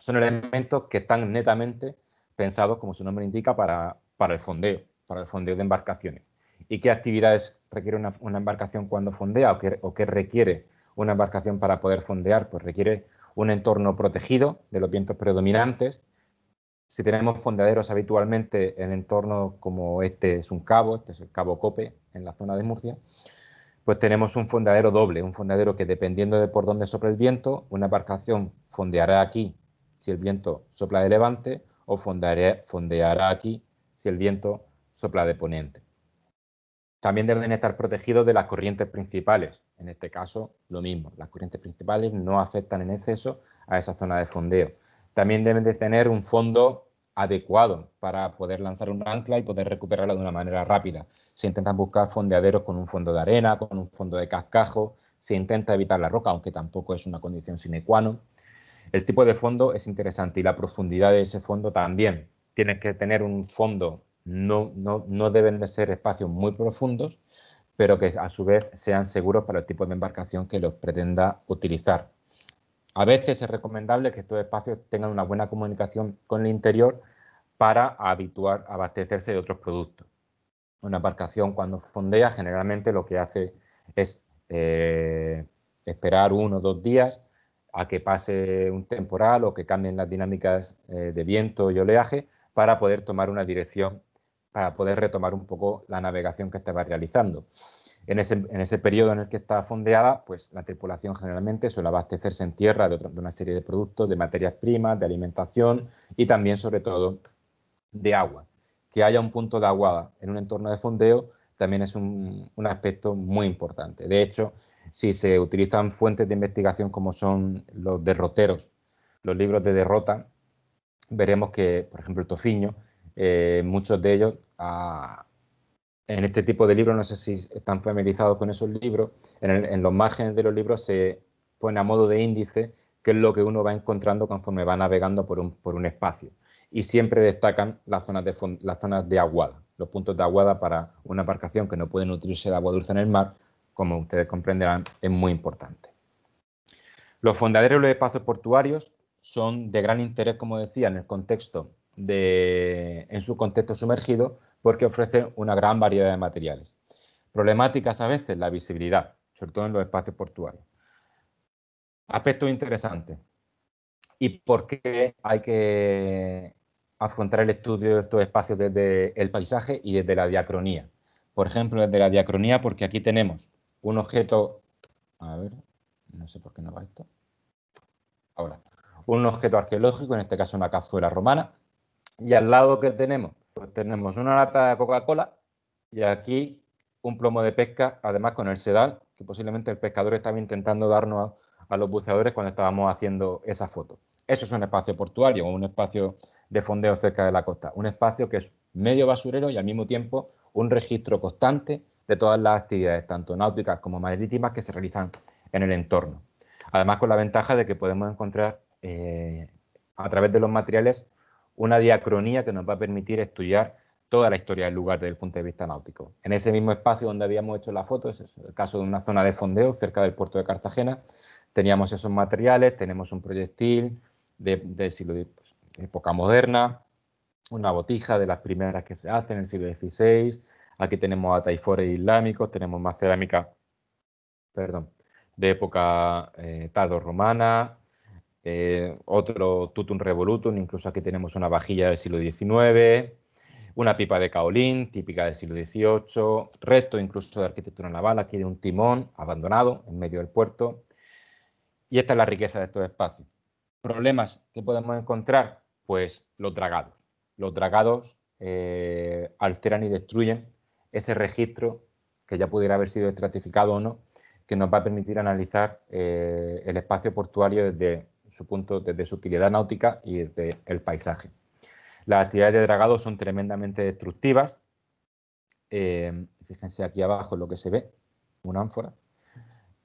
son elementos que están netamente pensados, como su nombre indica, para, para el fondeo, para el fondeo de embarcaciones. ¿Y qué actividades requiere una, embarcación cuando fondea o qué, requiere una embarcación para poder fondear? Pues requiere un entorno protegido de los vientos predominantes. Si tenemos fondeaderos habitualmente en entornos como este es un cabo, este es el cabo Cope en la zona de Murcia, pues tenemos un fondeadero doble, un fondeadero que dependiendo de por dónde sopla el viento, una embarcación fondeará aquí si el viento sopla de levante, o fondeará, aquí si el viento sopla de ponente. También deben estar protegidos de las corrientes principales. En este caso, lo mismo. Las corrientes principales no afectan en exceso a esa zona de fondeo. También deben tener un fondo adecuado para poder lanzar un ancla y poder recuperarla de una manera rápida. Se intentan buscar fondeaderos con un fondo de arena, con un fondo de cascajo, se intenta evitar la roca, aunque tampoco es una condición sine qua non. El tipo de fondo es interesante y la profundidad de ese fondo también. Tienes que tener un fondo, no, no, deben de ser espacios muy profundos, pero que a su vez sean seguros para el tipo de embarcación que los pretenda utilizar. A veces es recomendable que estos espacios tengan una buena comunicación con el interior para habituar a abastecerse de otros productos. Una embarcación cuando fondea generalmente lo que hace es eh, esperar uno o dos días a que pase un temporal o que cambien las dinámicas eh, de viento y oleaje para poder tomar una dirección, para poder retomar un poco la navegación que estaba realizando. En ese, en periodo en el que está fondeada, pues la tripulación generalmente suele abastecerse en tierra de, una serie de productos, de materias primas, de alimentación y también, sobre todo, de agua. Que haya un punto de aguada en un entorno de fondeo también es un, un aspecto muy importante. De hecho, si se utilizan fuentes de investigación como son los derroteros, los libros de derrota, veremos que, por ejemplo, el Tofiño, eh, muchos de ellos, ah, en este tipo de libros, no sé si están familiarizados con esos libros, en, los márgenes de los libros se pone a modo de índice qué es lo que uno va encontrando conforme va navegando por un, espacio. Y siempre destacan las zonas de, las zonas de aguada, los puntos de aguada para una embarcación que no puede nutrirse de agua dulce en el mar, como ustedes comprenderán, es muy importante. Los fondaderos de espacios portuarios son de gran interés, como decía, en el contexto de, en su contexto sumergido, porque ofrecen una gran variedad de materiales. Problemáticas a veces la visibilidad, sobre todo en los espacios portuarios. Aspectos interesantes. ¿Y por qué hay que afrontar el estudio de estos espacios desde el paisaje y desde la diacronía? Por ejemplo, desde la diacronía, porque aquí tenemos un objeto, a ver, no sé por qué no va esto, ahora, un objeto arqueológico, en este caso una cazuela romana, y al lado que tenemos, pues tenemos una lata de Coca-Cola y aquí un plomo de pesca, además con el sedal, que posiblemente el pescador estaba intentando darnos a, a los buceadores cuando estábamos haciendo esa foto. Eso es un espacio portuario, un espacio de fondeo cerca de la costa, un espacio que es medio basurero y al mismo tiempo un registro constante de todas las actividades, tanto náuticas como marítimas, que se realizan en el entorno. Además, con la ventaja de que podemos encontrar eh, a través de los materiales una diacronía que nos va a permitir estudiar toda la historia del lugar desde el punto de vista náutico. En ese mismo espacio donde habíamos hecho la foto, es el caso de una zona de fondeo cerca del puerto de Cartagena, teníamos esos materiales, tenemos un proyectil de, siglo, pues, época moderna, una botija de las primeras que se hacen en el siglo XVI, Aquí tenemos a taifores islámicos, tenemos más cerámica, perdón, de época eh, tardorromana, eh, otro tutum revolutum, incluso aquí tenemos una vajilla del siglo XIX, una pipa de caolín, típica del siglo XVIII, resto incluso de arquitectura naval, aquí de un timón abandonado en medio del puerto. Y esta es la riqueza de estos espacios. Problemas que podemos encontrar, pues los dragados. Los dragados eh, alteran y destruyen ese registro que ya pudiera haber sido estratificado o no, que nos va a permitir analizar eh, el espacio portuario desde su punto, desde su utilidad náutica y desde el paisaje. Las actividades de dragado son tremendamente destructivas. Eh, fíjense aquí abajo lo que se ve, una ánfora.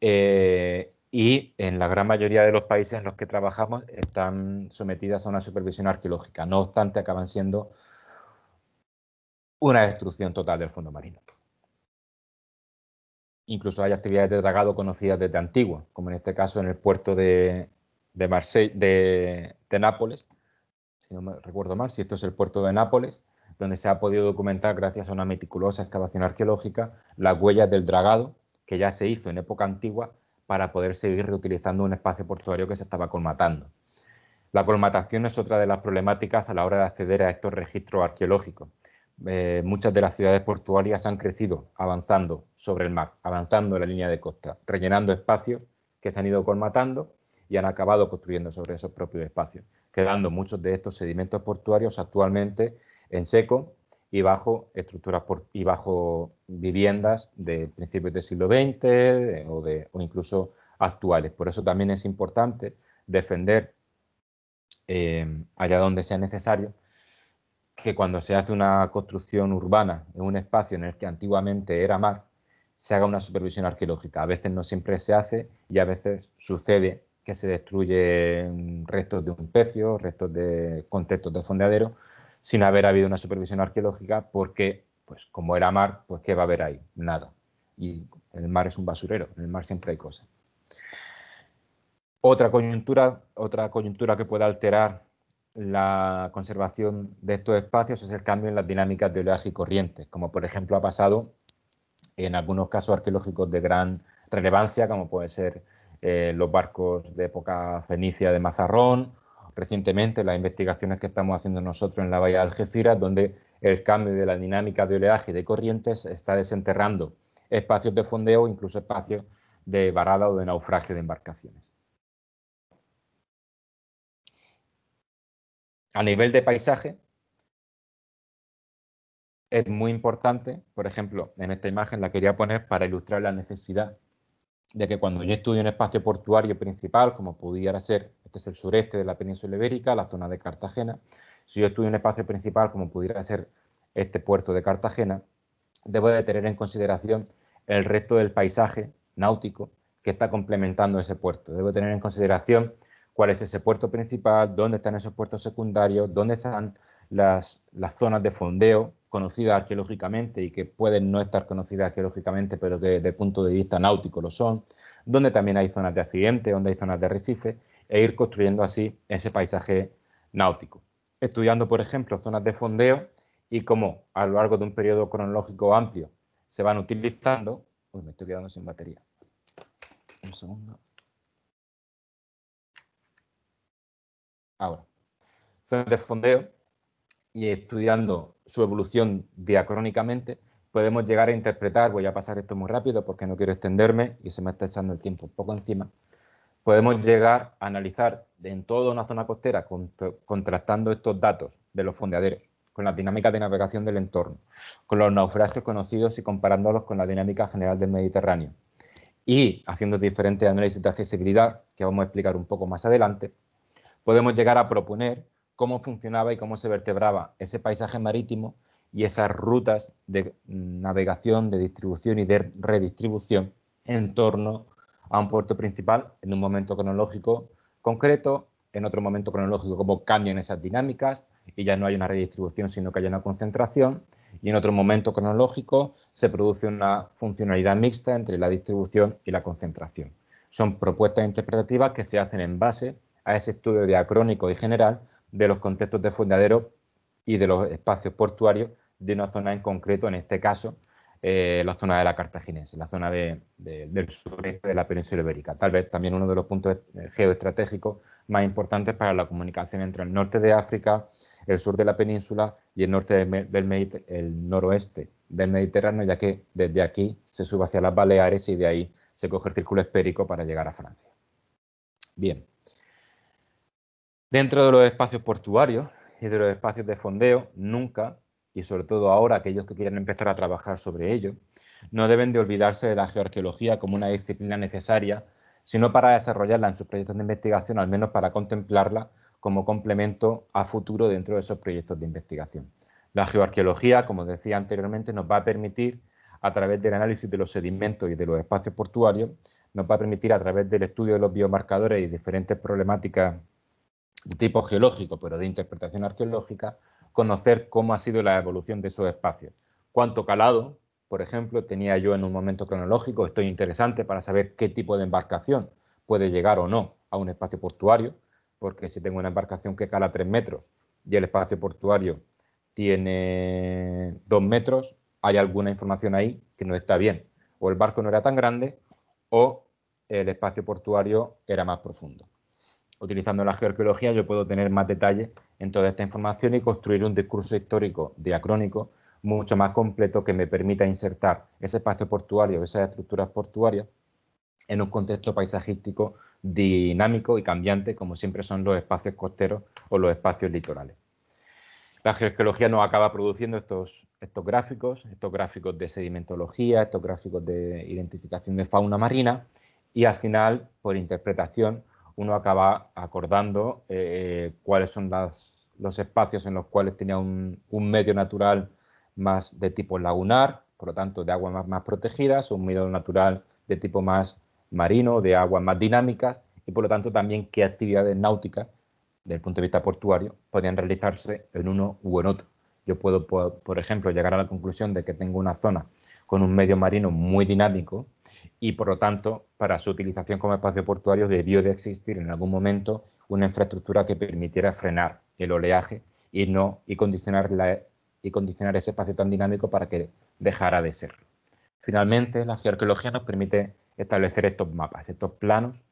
Eh, y en la gran mayoría de los países en los que trabajamos están sometidas a una supervisión arqueológica. No obstante, acaban siendo una destrucción total del fondo marino. Incluso hay actividades de dragado conocidas desde antiguo, como en este caso en el puerto de, de Nápoles, si no me recuerdo mal, si esto es el puerto de Nápoles, donde se ha podido documentar, gracias a una meticulosa excavación arqueológica, las huellas del dragado, que ya se hizo en época antigua, para poder seguir reutilizando un espacio portuario que se estaba colmatando. La colmatación es otra de las problemáticas a la hora de acceder a estos registros arqueológicos, eh, muchas de las ciudades portuarias han crecido avanzando sobre el mar, avanzando en la línea de costa, rellenando espacios que se han ido colmatando y han acabado construyendo sobre esos propios espacios, quedando muchos de estos sedimentos portuarios actualmente en seco y bajo estructuras y bajo viviendas de principios del siglo XX o, incluso actuales. Por eso también es importante defender eh, allá donde sea necesario que cuando se hace una construcción urbana en un espacio en el que antiguamente era mar, se haga una supervisión arqueológica. A veces no siempre se hace y a veces sucede que se destruyen restos de un pecio, restos de contextos de fondeadero, sin haber habido una supervisión arqueológica porque, pues como era mar, pues ¿qué va a haber ahí? Nada. Y el mar es un basurero, en el mar siempre hay cosas. Otra coyuntura, otra coyuntura que puede alterar la conservación de estos espacios es el cambio en las dinámicas de oleaje y corrientes, como por ejemplo ha pasado en algunos casos arqueológicos de gran relevancia, como pueden ser eh, los barcos de época fenicia de Mazarrón, recientemente las investigaciones que estamos haciendo nosotros en la bahía de Algeciras, donde el cambio de la dinámica de oleaje y de corrientes está desenterrando espacios de fondeo, incluso espacios de varada o de naufragio de embarcaciones. A nivel de paisaje, es muy importante, por ejemplo, en esta imagen la quería poner para ilustrar la necesidad de que cuando yo estudio un espacio portuario principal, como pudiera ser, este es el sureste de la península ibérica, la zona de Cartagena, si yo estudio un espacio principal, como pudiera ser este puerto de Cartagena, debo de tener en consideración el resto del paisaje náutico que está complementando ese puerto. Debo tener en consideración cuál es ese puerto principal, dónde están esos puertos secundarios, dónde están las, zonas de fondeo conocidas arqueológicamente y que pueden no estar conocidas arqueológicamente, pero que desde el punto de vista náutico lo son, dónde también hay zonas de accidente, dónde hay zonas de arrecife, e ir construyendo así ese paisaje náutico. Estudiando, por ejemplo, zonas de fondeo y cómo a lo largo de un periodo cronológico amplio se van utilizando. Uy, me estoy quedando sin batería. Un segundo. ahora. de fondeo y estudiando su evolución diacrónicamente, podemos llegar a interpretar, voy a pasar esto muy rápido porque no quiero extenderme y se me está echando el tiempo un poco encima, podemos llegar a analizar en toda una zona costera contrastando estos datos de los fondeaderos con las dinámicas de navegación del entorno, con los naufragios conocidos y comparándolos con la dinámica general del Mediterráneo. Y haciendo diferentes análisis de accesibilidad, que vamos a explicar un poco más adelante, podemos llegar a proponer cómo funcionaba y cómo se vertebraba ese paisaje marítimo y esas rutas de navegación, de distribución y de redistribución en torno a un puerto principal en un momento cronológico concreto, en otro momento cronológico, cómo cambian esas dinámicas y ya no hay una redistribución, sino que hay una concentración, y en otro momento cronológico se produce una funcionalidad mixta entre la distribución y la concentración. Son propuestas interpretativas que se hacen en base a ese estudio diacrónico y general de los contextos de fundadero y de los espacios portuarios de una zona en concreto, en este caso, eh, la zona de la Cartaginense, la zona del sureste de la península ibérica. Tal vez también uno de los puntos geoestratégicos más importantes para la comunicación entre el norte de África, el sur de la península y el, norte del, el noroeste del Mediterráneo, ya que desde aquí se sube hacia las Baleares y de ahí se coge el círculo espérico para llegar a Francia. Bien. Dentro de los espacios portuarios y de los espacios de fondeo, nunca, y sobre todo ahora aquellos que quieran empezar a trabajar sobre ello, no deben de olvidarse de la geoarqueología como una disciplina necesaria, sino para desarrollarla en sus proyectos de investigación, al menos para contemplarla como complemento a futuro dentro de esos proyectos de investigación. La geoarqueología, como decía anteriormente, nos va a permitir, a través del análisis de los sedimentos y de los espacios portuarios, nos va a permitir, a través del estudio de los biomarcadores y diferentes problemáticas tipo geológico, pero de interpretación arqueológica, conocer cómo ha sido la evolución de esos espacios. Cuánto calado, por ejemplo, tenía yo en un momento cronológico, esto es interesante para saber qué tipo de embarcación puede llegar o no a un espacio portuario, porque si tengo una embarcación que cala tres metros y el espacio portuario tiene dos metros, hay alguna información ahí que no está bien. O el barco no era tan grande o el espacio portuario era más profundo utilizando la geoarqueología, yo puedo tener más detalles en toda esta información y construir un discurso histórico diacrónico mucho más completo que me permita insertar ese espacio portuario, esas estructuras portuarias, en un contexto paisajístico dinámico y cambiante, como siempre son los espacios costeros o los espacios litorales. La geoarqueología nos acaba produciendo estos, estos gráficos, estos gráficos de sedimentología, estos gráficos de identificación de fauna marina y al final, por interpretación, uno acaba acordando eh, cuáles son los espacios en los cuales tenía un, medio natural más de tipo lagunar, por lo tanto de aguas más, más protegidas, un medio natural de tipo más marino, de aguas más dinámicas y por lo tanto también qué actividades náuticas desde el punto de vista portuario podían realizarse en uno u en otro. Yo puedo, por ejemplo, llegar a la conclusión de que tengo una zona con un medio marino muy dinámico y, por lo tanto, para su utilización como espacio portuario debió de existir en algún momento una infraestructura que permitiera frenar el oleaje y no y condicionar, la, y condicionar ese espacio tan dinámico para que dejara de serlo. Finalmente, la geoarqueología nos permite establecer estos mapas, estos planos,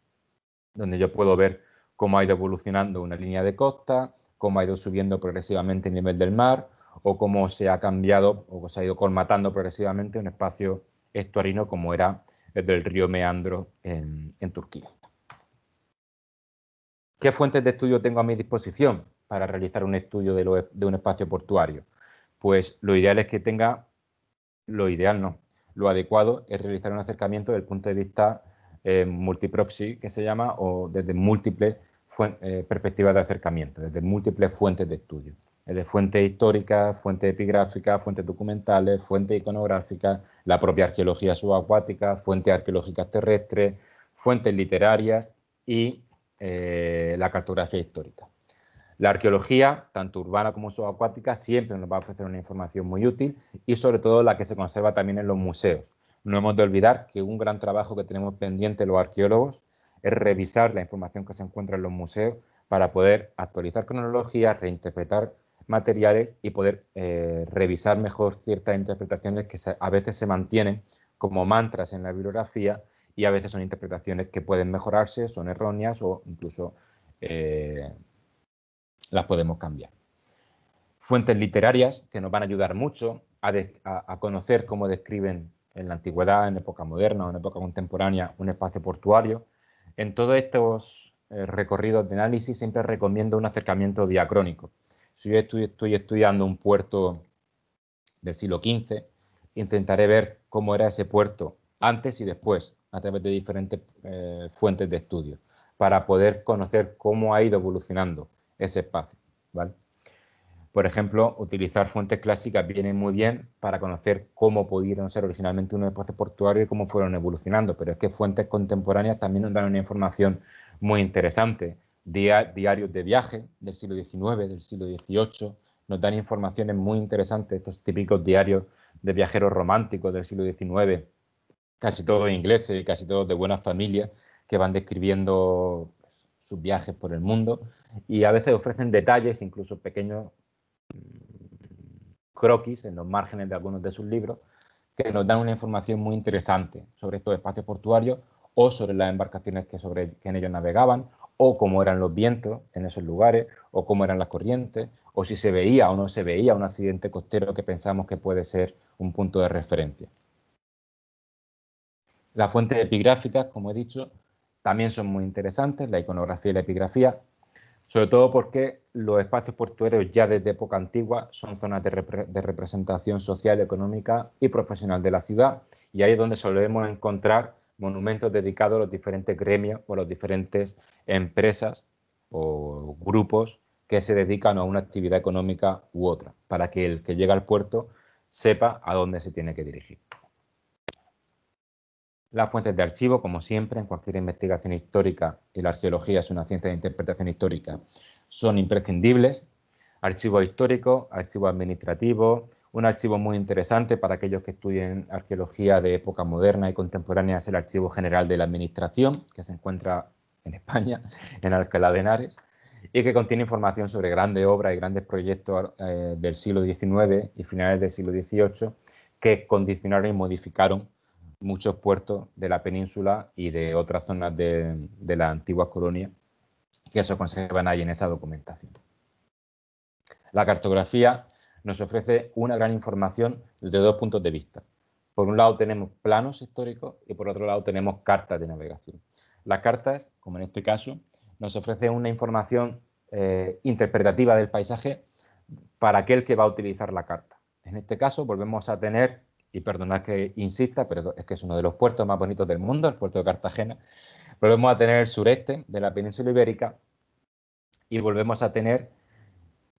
donde yo puedo ver cómo ha ido evolucionando una línea de costa, cómo ha ido subiendo progresivamente el nivel del mar o cómo se ha cambiado o se ha ido colmatando progresivamente un espacio estuarino como era el del río Meandro en, Turquía. ¿Qué fuentes de estudio tengo a mi disposición para realizar un estudio de, un espacio portuario? Pues lo ideal es que tenga, lo ideal no, lo adecuado es realizar un acercamiento desde el punto de vista eh, multiproxy, que se llama, o desde múltiples eh, perspectivas de acercamiento, desde múltiples fuentes de estudio de fuentes históricas, fuentes epigráficas, fuentes documentales, fuentes iconográficas, la propia arqueología subacuática, fuentes arqueológicas terrestres, fuentes literarias y eh, la cartografía histórica. La arqueología, tanto urbana como subacuática, siempre nos va a ofrecer una información muy útil y sobre todo la que se conserva también en los museos. No hemos de olvidar que un gran trabajo que tenemos pendiente los arqueólogos es revisar la información que se encuentra en los museos para poder actualizar cronologías, reinterpretar materiales y poder eh, revisar mejor ciertas interpretaciones que a veces se mantienen como mantras en la bibliografía y a veces son interpretaciones que pueden mejorarse, son erróneas o incluso eh, las podemos cambiar. Fuentes literarias que nos van a ayudar mucho a, conocer cómo describen en la antigüedad, en época moderna o en época contemporánea un espacio portuario. En todos estos eh, recorridos de análisis siempre recomiendo un acercamiento diacrónico si yo estoy, estudiando un puerto del siglo XV, intentaré ver cómo era ese puerto antes y después, a través de diferentes eh, fuentes de estudio, para poder conocer cómo ha ido evolucionando ese espacio. Por ejemplo, utilizar fuentes clásicas viene muy bien para conocer cómo pudieron ser originalmente unos espacios portuarios y cómo fueron evolucionando, pero es que fuentes contemporáneas también nos dan una información muy interesante diarios de viaje del siglo XIX, del siglo XVIII, nos dan informaciones muy interesantes, estos típicos diarios de viajeros románticos del siglo XIX, casi todos ingleses, casi todos de buena familia... que van describiendo pues, sus viajes por el mundo y a veces ofrecen detalles, incluso pequeños mm, croquis en los márgenes de algunos de sus libros, que nos dan una información muy interesante sobre estos espacios portuarios o sobre las embarcaciones que, sobre, que en ellos navegaban o cómo eran los vientos en esos lugares, o cómo eran las corrientes, o si se veía o no se veía un accidente costero que pensamos que puede ser un punto de referencia. Las fuentes epigráficas, como he dicho, también son muy interesantes, la iconografía y la epigrafía, sobre todo porque los espacios portuarios ya desde época antigua son zonas de, representación social, económica y profesional de la ciudad, y ahí es donde solemos encontrar monumentos dedicados a los diferentes gremios o a las diferentes empresas o grupos que se dedican a una actividad económica u otra, para que el que llega al puerto sepa a dónde se tiene que dirigir. Las fuentes de archivo, como siempre, en cualquier investigación histórica, y la arqueología es una ciencia de interpretación histórica, son imprescindibles. Archivos históricos, archivos administrativos, un archivo muy interesante para aquellos que estudien arqueología de época moderna y contemporánea es el Archivo General de la Administración, que se encuentra en España, en Alcalá de Henares, y que contiene información sobre grandes obras y grandes proyectos eh, del siglo XIX y finales del siglo XVIII que condicionaron y modificaron muchos puertos de la península y de otras zonas de, de la antigua colonia que se conservan ahí en esa documentación. La cartografía nos ofrece una gran información desde dos puntos de vista. Por un lado tenemos planos históricos y por otro lado tenemos cartas de navegación. Las cartas, como en este caso, nos ofrecen una información eh, interpretativa del paisaje para aquel que va a utilizar la carta. En este caso volvemos a tener, y perdonad que insista, pero es que es uno de los puertos más bonitos del mundo, el puerto de Cartagena, volvemos a tener el sureste de la península ibérica y volvemos a tener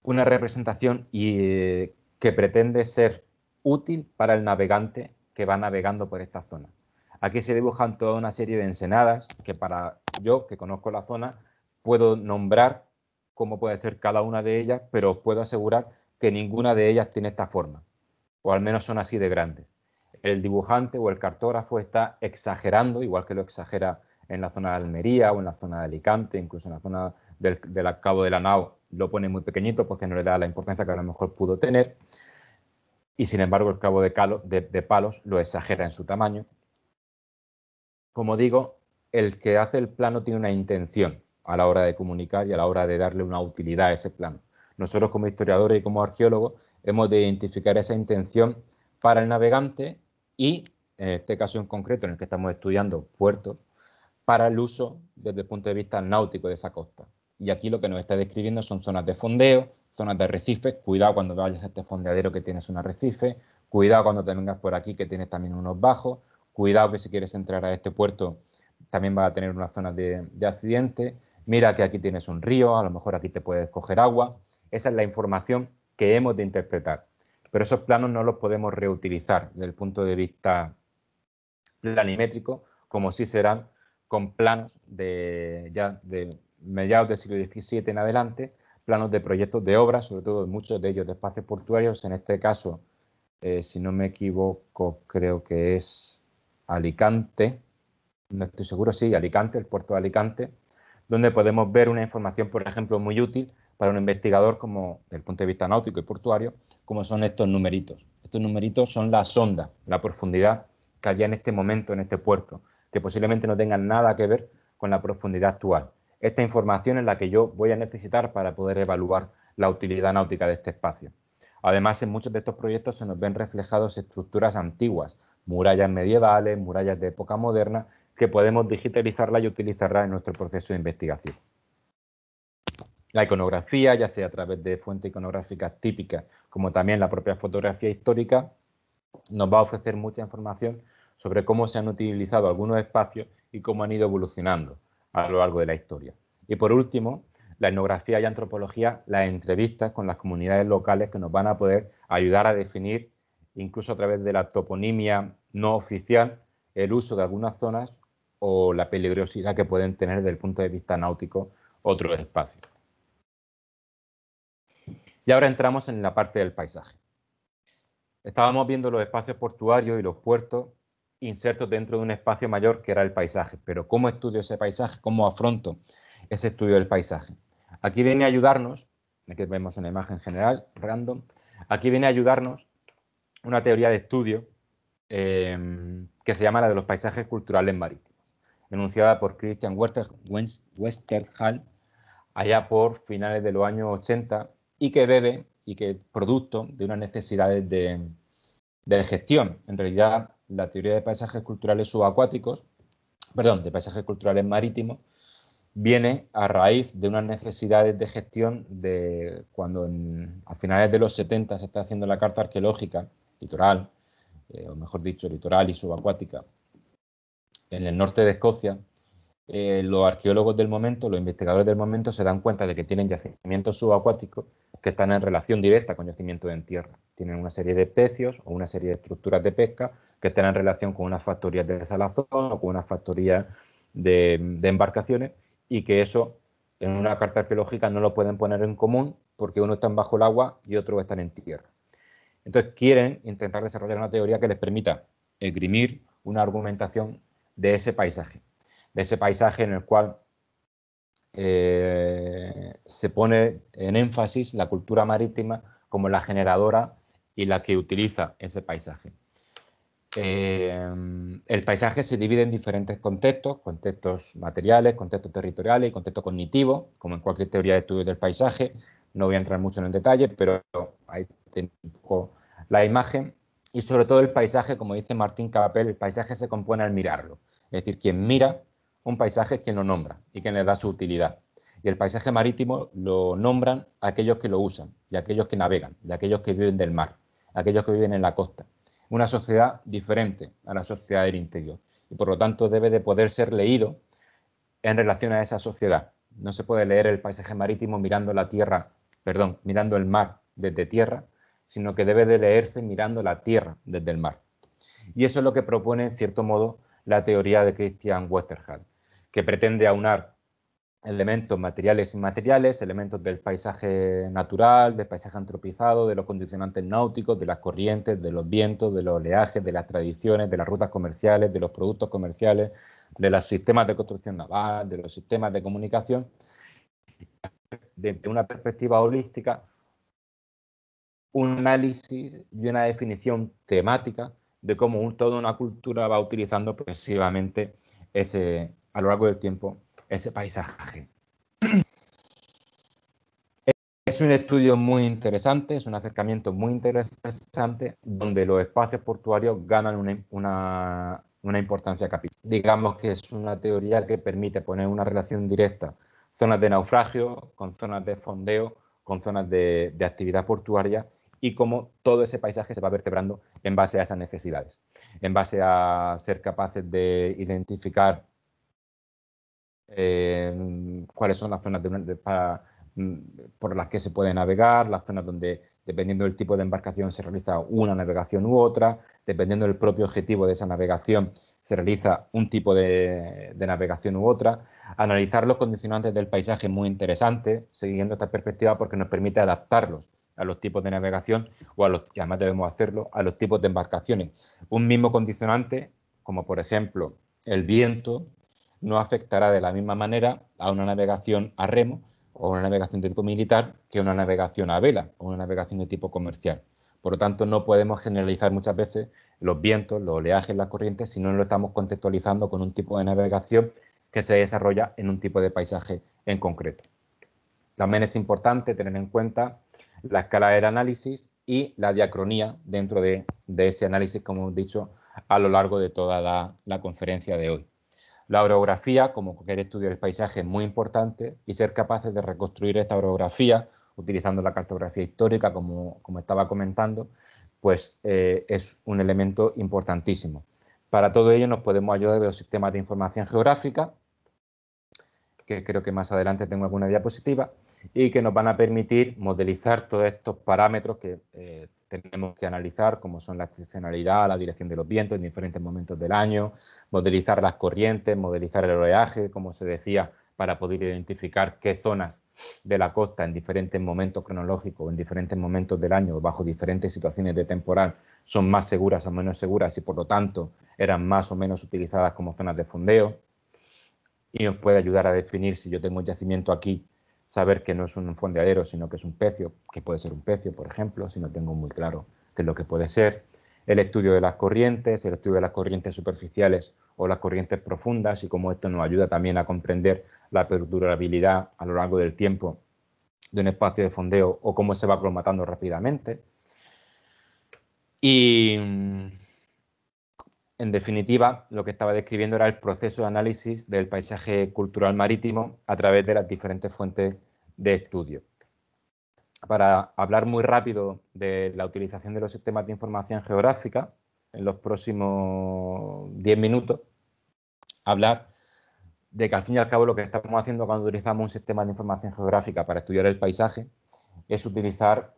una representación y, eh, que pretende ser útil para el navegante que va navegando por esta zona. Aquí se dibujan toda una serie de ensenadas que para yo, que conozco la zona, puedo nombrar cómo puede ser cada una de ellas, pero puedo asegurar que ninguna de ellas tiene esta forma, o al menos son así de grandes. El dibujante o el cartógrafo está exagerando, igual que lo exagera en la zona de Almería o en la zona de Alicante, incluso en la zona del, cabo de la nao lo pone muy pequeñito porque no le da la importancia que a lo mejor pudo tener. Y sin embargo, el cabo de, calo, de, palos lo exagera en su tamaño. Como digo, el que hace el plano tiene una intención a la hora de comunicar y a la hora de darle una utilidad a ese plano. Nosotros como historiadores y como arqueólogos hemos de identificar esa intención para el navegante y, en este caso en concreto, en el que estamos estudiando puertos, para el uso desde el punto de vista náutico de esa costa y aquí lo que nos está describiendo son zonas de fondeo, zonas de arrecife cuidado cuando vayas a este fondeadero que tienes un arrecife, cuidado cuando te vengas por aquí que tienes también unos bajos, cuidado que si quieres entrar a este puerto también vas a tener una zona de, accidente, mira que aquí tienes un río, a lo mejor aquí te puedes coger agua, esa es la información que hemos de interpretar, pero esos planos no los podemos reutilizar desde el punto de vista planimétrico, como si serán con planos de, ya de mediados del siglo XVII en adelante, planos de proyectos de obras, sobre todo muchos de ellos de espacios portuarios. En este caso, eh, si no me equivoco, creo que es Alicante, no estoy seguro, sí, Alicante, el puerto de Alicante, donde podemos ver una información, por ejemplo, muy útil para un investigador como, desde el punto de vista náutico y portuario, como son estos numeritos. Estos numeritos son la sonda, la profundidad que había en este momento en este puerto, que posiblemente no tengan nada que ver con la profundidad actual esta información es la que yo voy a necesitar para poder evaluar la utilidad náutica de este espacio. Además, en muchos de estos proyectos se nos ven reflejados estructuras antiguas, murallas medievales, murallas de época moderna, que podemos digitalizarla y utilizarla en nuestro proceso de investigación. La iconografía, ya sea a través de fuentes iconográficas típicas, como también la propia fotografía histórica, nos va a ofrecer mucha información sobre cómo se han utilizado algunos espacios y cómo han ido evolucionando a lo largo de la historia. Y por último, la etnografía y antropología, las entrevistas con las comunidades locales que nos van a poder ayudar a definir, incluso a través de la toponimia no oficial, el uso de algunas zonas o la peligrosidad que pueden tener desde el punto de vista náutico otros espacios. Y ahora entramos en la parte del paisaje. Estábamos viendo los espacios portuarios y los puertos insertos dentro de un espacio mayor que era el paisaje. Pero ¿cómo estudio ese paisaje? ¿Cómo afronto ese estudio del paisaje? Aquí viene a ayudarnos, aquí vemos una imagen general, random, aquí viene a ayudarnos una teoría de estudio eh, que se llama la de los paisajes culturales marítimos, enunciada por Christian Westerhall allá por finales de los años 80 y que bebe y que producto de unas necesidades de, de gestión. En realidad, la teoría de paisajes culturales subacuáticos, perdón, de paisajes culturales marítimos, viene a raíz de unas necesidades de gestión de cuando a finales de los 70 se está haciendo la carta arqueológica litoral, eh, o mejor dicho, litoral y subacuática, en el norte de Escocia, eh, los arqueólogos del momento, los investigadores del momento se dan cuenta de que tienen yacimientos subacuáticos que están en relación directa con yacimientos en tierra. Tienen una serie de pecios o una serie de estructuras de pesca que están en relación con unas factorías de salazón o con unas factorías de, embarcaciones y que eso en una carta arqueológica no lo pueden poner en común porque uno está bajo el agua y otro está en tierra. Entonces quieren intentar desarrollar una teoría que les permita esgrimir una argumentación de ese paisaje, de ese paisaje en el cual eh, se pone en énfasis la cultura marítima como la generadora y la que utiliza ese paisaje. Eh, el paisaje se divide en diferentes contextos, contextos materiales, contextos territoriales y contextos cognitivos, como en cualquier teoría de estudio del paisaje. No voy a entrar mucho en el detalle, pero ahí tengo la imagen. Y sobre todo el paisaje, como dice Martín Capel, el paisaje se compone al mirarlo. Es decir, quien mira un paisaje es quien lo nombra y quien le da su utilidad. Y el paisaje marítimo lo nombran aquellos que lo usan, y aquellos que navegan, y aquellos que viven del mar, aquellos que viven en la costa. Una sociedad diferente a la sociedad del interior. Y por lo tanto debe de poder ser leído en relación a esa sociedad. No se puede leer el paisaje marítimo mirando la tierra, perdón, mirando el mar desde tierra, sino que debe de leerse mirando la tierra desde el mar. Y eso es lo que propone, en cierto modo, la teoría de Christian Westerhal, que pretende aunar elementos materiales y inmateriales, elementos del paisaje natural, del paisaje antropizado, de los condicionantes náuticos, de las corrientes, de los vientos, de los oleajes, de las tradiciones, de las rutas comerciales, de los productos comerciales, de los sistemas de construcción naval, de los sistemas de comunicación, desde una perspectiva holística, un análisis y una definición temática de cómo un, toda una cultura va utilizando progresivamente ese, a lo largo del tiempo ese paisaje. Es un estudio muy interesante, es un acercamiento muy interesante donde los espacios portuarios ganan una, importancia capital. Digamos que es una teoría que permite poner una relación directa zonas de naufragio con zonas de fondeo, con zonas de, de actividad portuaria y cómo todo ese paisaje se va vertebrando en base a esas necesidades, en base a ser capaces de identificar Em, cuáles son las zonas mm, por las que se puede navegar, las zonas donde, dependiendo del tipo de embarcación, se realiza una navegación u otra, dependiendo del propio objetivo de esa navegación, se realiza un tipo de, de navegación u otra. Analizar los condicionantes del paisaje es muy interesante, siguiendo esta perspectiva, porque nos permite adaptarlos a los tipos de navegación o a los, y además debemos hacerlo, a los tipos de embarcaciones. Un mismo condicionante, como por ejemplo el viento, no afectará de la misma manera a una navegación a remo o una navegación de tipo militar que una navegación a vela o una navegación de tipo comercial. Por lo tanto, no podemos generalizar muchas veces los vientos, los oleajes, las corrientes, si no lo estamos contextualizando con un tipo de navegación que se desarrolla en un tipo de paisaje en concreto. También es importante tener en cuenta la escala del análisis y la diacronía dentro de, ese análisis, como hemos dicho, a lo largo de toda la conferencia de hoy. La orografía, como cualquier estudio del paisaje, es muy importante y ser capaces de reconstruir esta orografía utilizando la cartografía histórica, como, como estaba comentando, pues eh, es un elemento importantísimo. Para todo ello nos podemos ayudar de los sistemas de información geográfica, que creo que más adelante tengo alguna diapositiva, y que nos van a permitir modelizar todos estos parámetros que eh, tenemos que analizar, cómo son la excepcionalidad, la dirección de los vientos en diferentes momentos del año, modelizar las corrientes, modelizar el oleaje, como se decía, para poder identificar qué zonas de la costa en diferentes momentos cronológicos, en diferentes momentos del año, bajo diferentes situaciones de temporal, son más seguras o menos seguras y por lo tanto eran más o menos utilizadas como zonas de fondeo. Y nos puede ayudar a definir si yo tengo un yacimiento aquí saber que no es un fondeadero, sino que es un pecio, que puede ser un pecio, por ejemplo, si no tengo muy claro qué es lo que puede ser, el estudio de las corrientes, el estudio de las corrientes superficiales o las corrientes profundas y cómo esto nos ayuda también a comprender la perdurabilidad a lo largo del tiempo de un espacio de fondeo o cómo se va cromatando rápidamente. Y en definitiva, lo que estaba describiendo era el proceso de análisis del paisaje cultural marítimo a través de las diferentes fuentes de estudio. Para hablar muy rápido de la utilización de los sistemas de información geográfica, en los próximos 10 minutos, hablar de que al fin y al cabo lo que estamos haciendo cuando utilizamos un sistema de información geográfica para estudiar el paisaje es utilizar,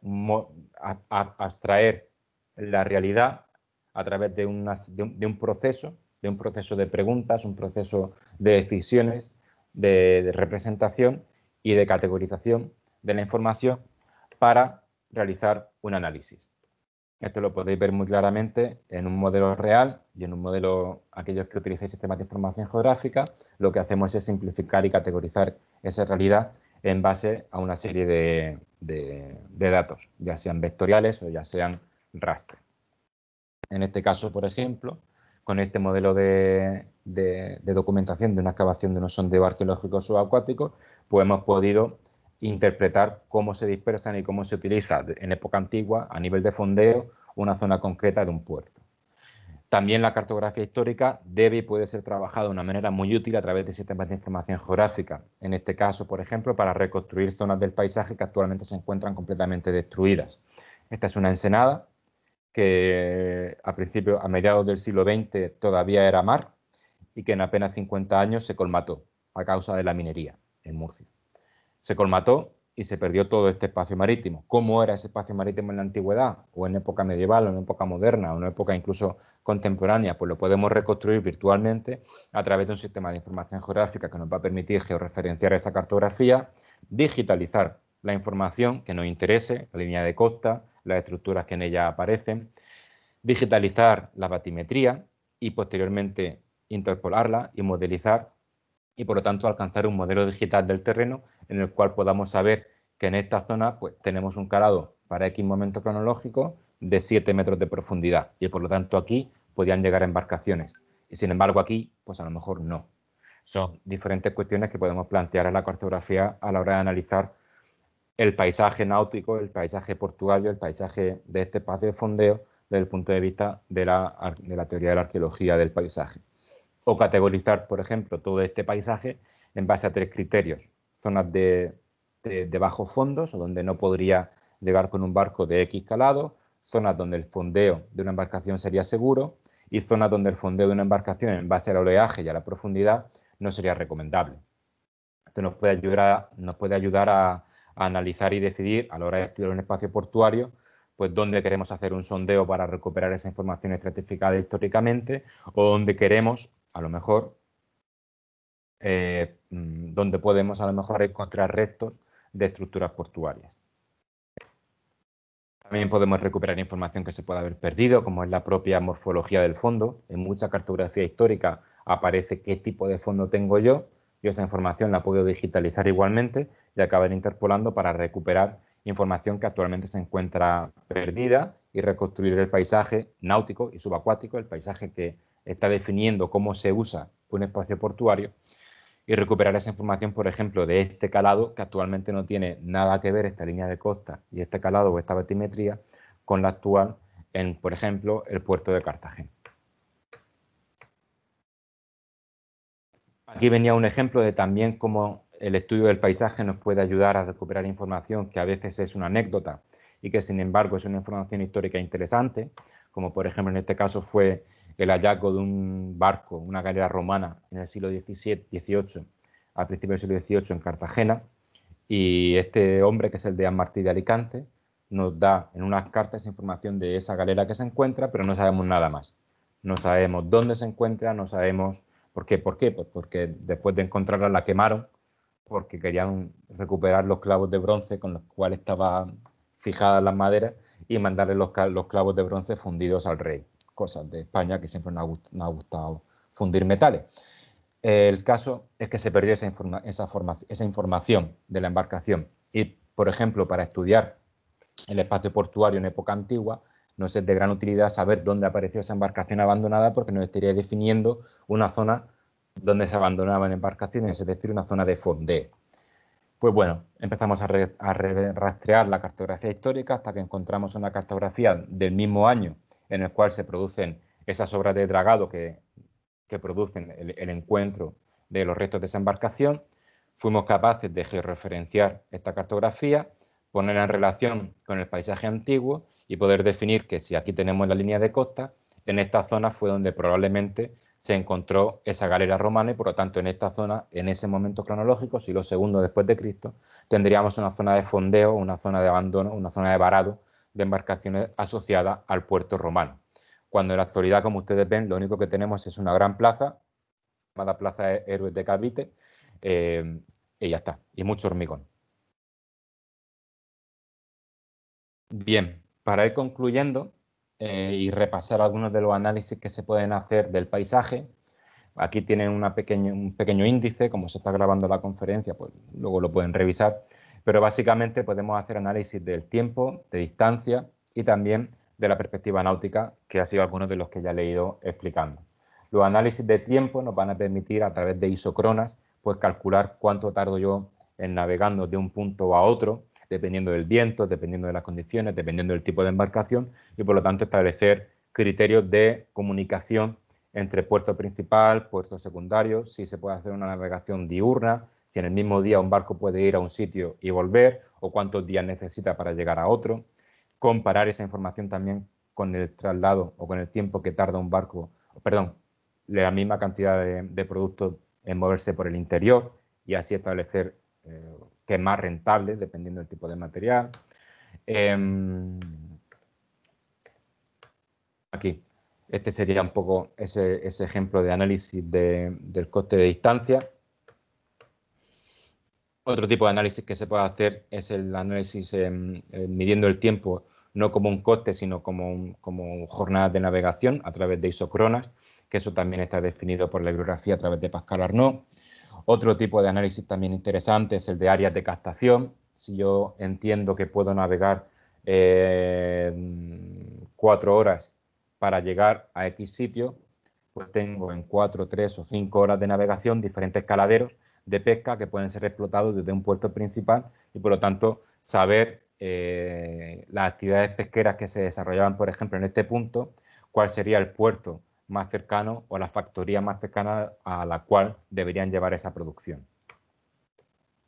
abstraer la realidad a través de, un, proceso, de un proceso de preguntas, un proceso de decisiones, de, representación y de categorización de la información para realizar un análisis. Esto lo podéis ver muy claramente en un modelo real y en un modelo, aquellos que utilicéis sistemas de información geográfica, lo que hacemos es simplificar y categorizar esa realidad en base a una serie de, de datos, ya sean vectoriales o ya sean rastres en este caso, por ejemplo, con este modelo de, documentación de una excavación de unos sondeos arqueológicos subacuáticos, pues hemos podido interpretar cómo se dispersan y cómo se utiliza en época antigua, a nivel de fondeo, una zona concreta de un puerto. También la cartografía histórica debe y puede ser trabajada de una manera muy útil a través de sistemas de información geográfica. En este caso, por ejemplo, para reconstruir zonas del paisaje que actualmente se encuentran completamente destruidas. Esta es una ensenada que a, principio, a mediados del siglo XX todavía era mar y que en apenas 50 años se colmató a causa de la minería en Murcia. Se colmató y se perdió todo este espacio marítimo. ¿Cómo era ese espacio marítimo en la antigüedad o en época medieval o en época moderna o en época incluso contemporánea? Pues lo podemos reconstruir virtualmente a través de un sistema de información geográfica que nos va a permitir georreferenciar esa cartografía, digitalizar la información que nos interese, la línea de costa, las estructuras que en ella aparecen, digitalizar la batimetría y posteriormente interpolarla y modelizar y por lo tanto alcanzar un modelo digital del terreno en el cual podamos saber que en esta zona pues, tenemos un calado para X momento cronológico de 7 metros de profundidad y por lo tanto aquí podían llegar embarcaciones y sin embargo aquí pues a lo mejor no. Son diferentes cuestiones que podemos plantear en la cartografía a la hora de analizar el paisaje náutico, el paisaje portuario, el paisaje de este espacio de fondeo desde el punto de vista de la, teoría de la arqueología del paisaje. O categorizar, por ejemplo, todo este paisaje en base a tres criterios. Zonas de, de, bajos fondos, donde no podría llegar con un barco de X calado, zonas donde el fondeo de una embarcación sería seguro y zonas donde el fondeo de una embarcación en base al oleaje y a la profundidad no sería recomendable. Esto nos puede ayudar a analizar y decidir a la hora de estudiar un espacio portuario pues dónde queremos hacer un sondeo para recuperar esa información estratificada históricamente o dónde queremos, a lo mejor, eh, mm, dónde donde podemos a lo mejor encontrar restos de estructuras portuarias. También podemos recuperar información que se pueda haber perdido, como es la propia morfología del fondo. En mucha cartografía histórica aparece qué tipo de fondo tengo yo esa información la puedo digitalizar igualmente y acabar interpolando para recuperar información que actualmente se encuentra perdida y reconstruir el paisaje náutico y subacuático, el paisaje que está definiendo cómo se usa un espacio portuario y recuperar esa información, por ejemplo, de este calado que actualmente no tiene nada que ver esta línea de costa y este calado o esta batimetría con la actual en, por ejemplo, el puerto de Cartagena. Aquí venía un ejemplo de también cómo el estudio del paisaje nos puede ayudar a recuperar información que a veces es una anécdota y que sin embargo es una información histórica interesante, como por ejemplo en este caso fue el hallazgo de un barco, una galera romana en el siglo XVIII, a principios del siglo XVIII en Cartagena, y este hombre que es el de Martí de Alicante nos da en unas cartas información de esa galera que se encuentra, pero no sabemos nada más. No sabemos dónde se encuentra, no sabemos ¿Por qué? Pues porque después de encontrarla la quemaron porque querían recuperar los clavos de bronce con los cuales estaba fijada la madera y mandarle los, clavos de bronce fundidos al rey. Cosas de España que siempre nos ha, gustado fundir metales. El caso es que se perdió esa, esa información de la embarcación. Y, por ejemplo, para estudiar el espacio portuario en época antigua, no es de gran utilidad saber dónde apareció esa embarcación abandonada porque nos estaría definiendo una zona donde se abandonaban embarcaciones, es decir, una zona de fondeo. Pues bueno, empezamos a, rastrear la cartografía histórica hasta que encontramos una cartografía del mismo año en el cual se producen esas obras de dragado que, producen el, el encuentro de los restos de esa embarcación. Fuimos capaces de georreferenciar esta cartografía, ponerla en relación con el paisaje antiguo y poder definir que si aquí tenemos la línea de costa, en esta zona fue donde probablemente se encontró esa galera romana y por lo tanto en esta zona, en ese momento cronológico, si siglo segundo después de Cristo, tendríamos una zona de fondeo, una zona de abandono, una zona de varado de embarcaciones asociadas al puerto romano. Cuando en la actualidad, como ustedes ven, lo único que tenemos es una gran plaza, llamada Plaza Héroes de Cavite, eh, y ya está, y mucho hormigón. Bien, para ir concluyendo eh, y repasar algunos de los análisis que se pueden hacer del paisaje, aquí tienen un pequeño índice, como se está grabando la conferencia, pues luego lo pueden revisar, pero básicamente podemos hacer análisis del tiempo, de distancia y también de la perspectiva náutica, que ha sido algunos de los que ya le he ido explicando. Los análisis de tiempo nos van a permitir a través de isocronas pues calcular cuánto tardo yo en navegando de un punto a otro dependiendo del viento, dependiendo de las condiciones, dependiendo del tipo de embarcación y por lo tanto establecer criterios de comunicación entre puerto principal, puerto secundario, si se puede hacer una navegación diurna, si en el mismo día un barco puede ir a un sitio y volver o cuántos días necesita para llegar a otro, comparar esa información también con el traslado o con el tiempo que tarda un barco, perdón, la misma cantidad de, productos en moverse por el interior y así establecer eh, que es más rentable dependiendo del tipo de material. Em, aquí, este sería un poco ese, ejemplo de análisis del coste de distancia. Otro tipo de análisis que se puede hacer es el análisis midiendo el tiempo, no como un coste, sino como, como jornadas de navegación a través de isocronas, que eso también está definido por la bibliografía a través de Pascal Arnaud. Otro tipo de análisis también interesante es el de áreas de captación. Si yo entiendo que puedo navegar eh, cuatro horas para llegar a X sitio, pues tengo en cuatro, tres o cinco horas de navegación diferentes caladeros de pesca que pueden ser explotados desde un puerto principal y por lo tanto saber eh, las actividades pesqueras que se desarrollaban, por ejemplo, en este punto, cuál sería el puerto más cercano o la factoría más cercana a la cual deberían llevar esa producción.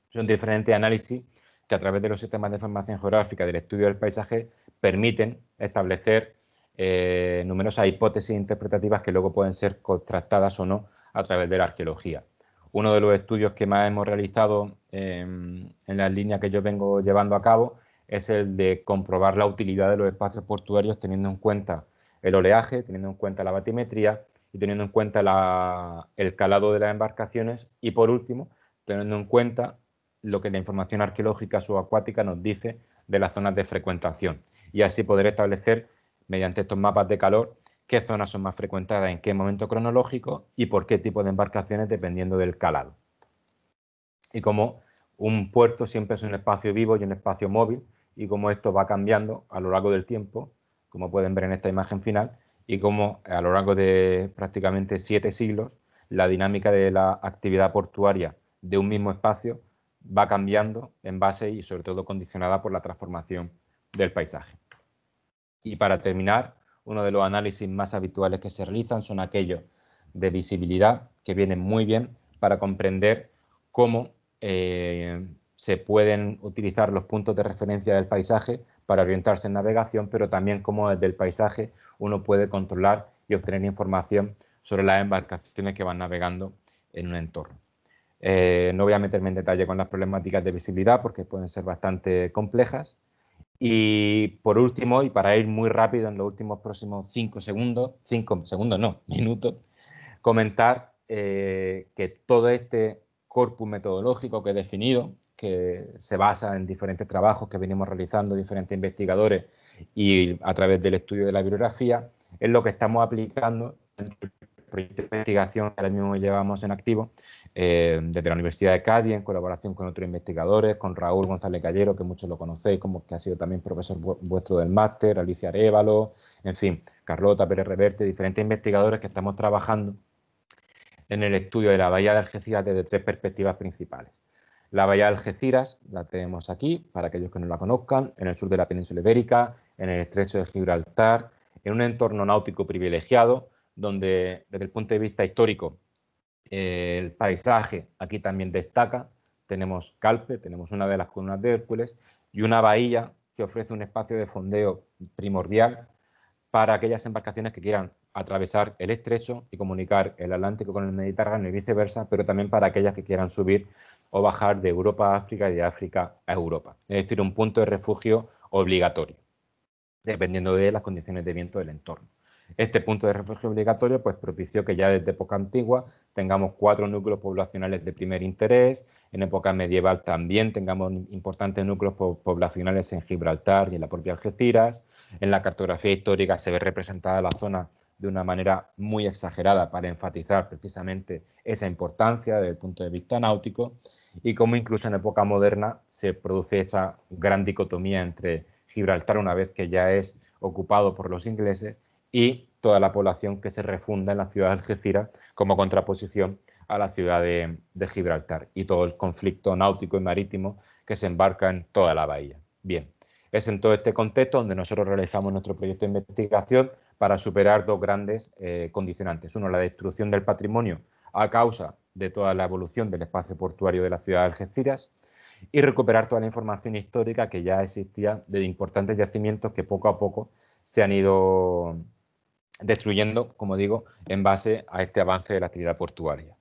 Son diferentes análisis que a través de los sistemas de información geográfica del estudio del paisaje permiten establecer eh, numerosas hipótesis interpretativas que luego pueden ser contrastadas o no a través de la arqueología. Uno de los estudios que más hemos realizado em, en las líneas que yo vengo llevando a cabo es el de comprobar la utilidad de los espacios portuarios teniendo en cuenta el oleaje, teniendo en cuenta la batimetría y teniendo en cuenta el calado de las embarcaciones y por último, teniendo en cuenta lo que la información arqueológica subacuática nos dice de las zonas de frecuentación y así poder establecer mediante estos mapas de calor qué zonas son más frecuentadas, en qué momento cronológico y por qué tipo de embarcaciones dependiendo del calado. Y como un puerto siempre es un espacio vivo y un espacio móvil y como esto va cambiando a lo largo del tiempo como pueden ver en esta imagen final, y cómo a lo largo de prácticamente siete siglos la dinámica de la actividad portuaria de un mismo espacio va cambiando en base y sobre todo condicionada por la transformación del paisaje. Y para terminar, uno de los análisis más habituales que se realizan son aquellos de visibilidad que vienen muy bien para comprender cómo eh, se pueden utilizar los puntos de referencia del paisaje para orientarse en navegación, pero también como desde el paisaje uno puede controlar y obtener información sobre las embarcaciones que van navegando en un entorno. Eh, no voy a meterme en detalle con las problemáticas de visibilidad porque pueden ser bastante complejas. Y por último, y para ir muy rápido en los últimos próximos cinco segundos, cinco segundos no, minutos, comentar eh, que todo este corpus metodológico que he definido, que se basa en diferentes trabajos que venimos realizando diferentes investigadores y a través del estudio de la bibliografía, es lo que estamos aplicando en el proyecto de investigación que ahora mismo llevamos en activo eh, desde la Universidad de Cádiz en colaboración con otros investigadores, con Raúl González Callero, que muchos lo conocéis, como que ha sido también profesor vuestro del máster, Alicia Arévalo, en fin, Carlota Pérez Reverte, diferentes investigadores que estamos trabajando en el estudio de la bahía de Algeciras desde tres perspectivas principales. La bahía de Algeciras la tenemos aquí, para aquellos que no la conozcan, en el sur de la península ibérica, en el estrecho de Gibraltar, en un entorno náutico privilegiado, donde desde el punto de vista histórico eh, el paisaje aquí también destaca. Tenemos Calpe, tenemos una de las columnas de Hércules y una bahía que ofrece un espacio de fondeo primordial para aquellas embarcaciones que quieran atravesar el estrecho y comunicar el Atlántico con el Mediterráneo y viceversa, pero también para aquellas que quieran subir o bajar de Europa a África y de África a Europa. Es decir, un punto de refugio obligatorio, dependiendo de las condiciones de viento del entorno. Este punto de refugio obligatorio pues, propició que ya desde época antigua tengamos cuatro núcleos poblacionales de primer interés, en época medieval también tengamos importantes núcleos poblacionales en Gibraltar y en la propia Algeciras, en la cartografía histórica se ve representada la zona de una manera muy exagerada para enfatizar precisamente esa importancia desde el punto de vista náutico y cómo incluso en época moderna se produce esa gran dicotomía entre Gibraltar una vez que ya es ocupado por los ingleses y toda la población que se refunda en la ciudad de Algeciras como contraposición a la ciudad de, de Gibraltar y todo el conflicto náutico y marítimo que se embarca en toda la bahía. Bien, es en todo este contexto donde nosotros realizamos nuestro proyecto de investigación para superar dos grandes eh, condicionantes. Uno, la destrucción del patrimonio a causa de toda la evolución del espacio portuario de la ciudad de Algeciras y recuperar toda la información histórica que ya existía de importantes yacimientos que poco a poco se han ido destruyendo, como digo, en base a este avance de la actividad portuaria.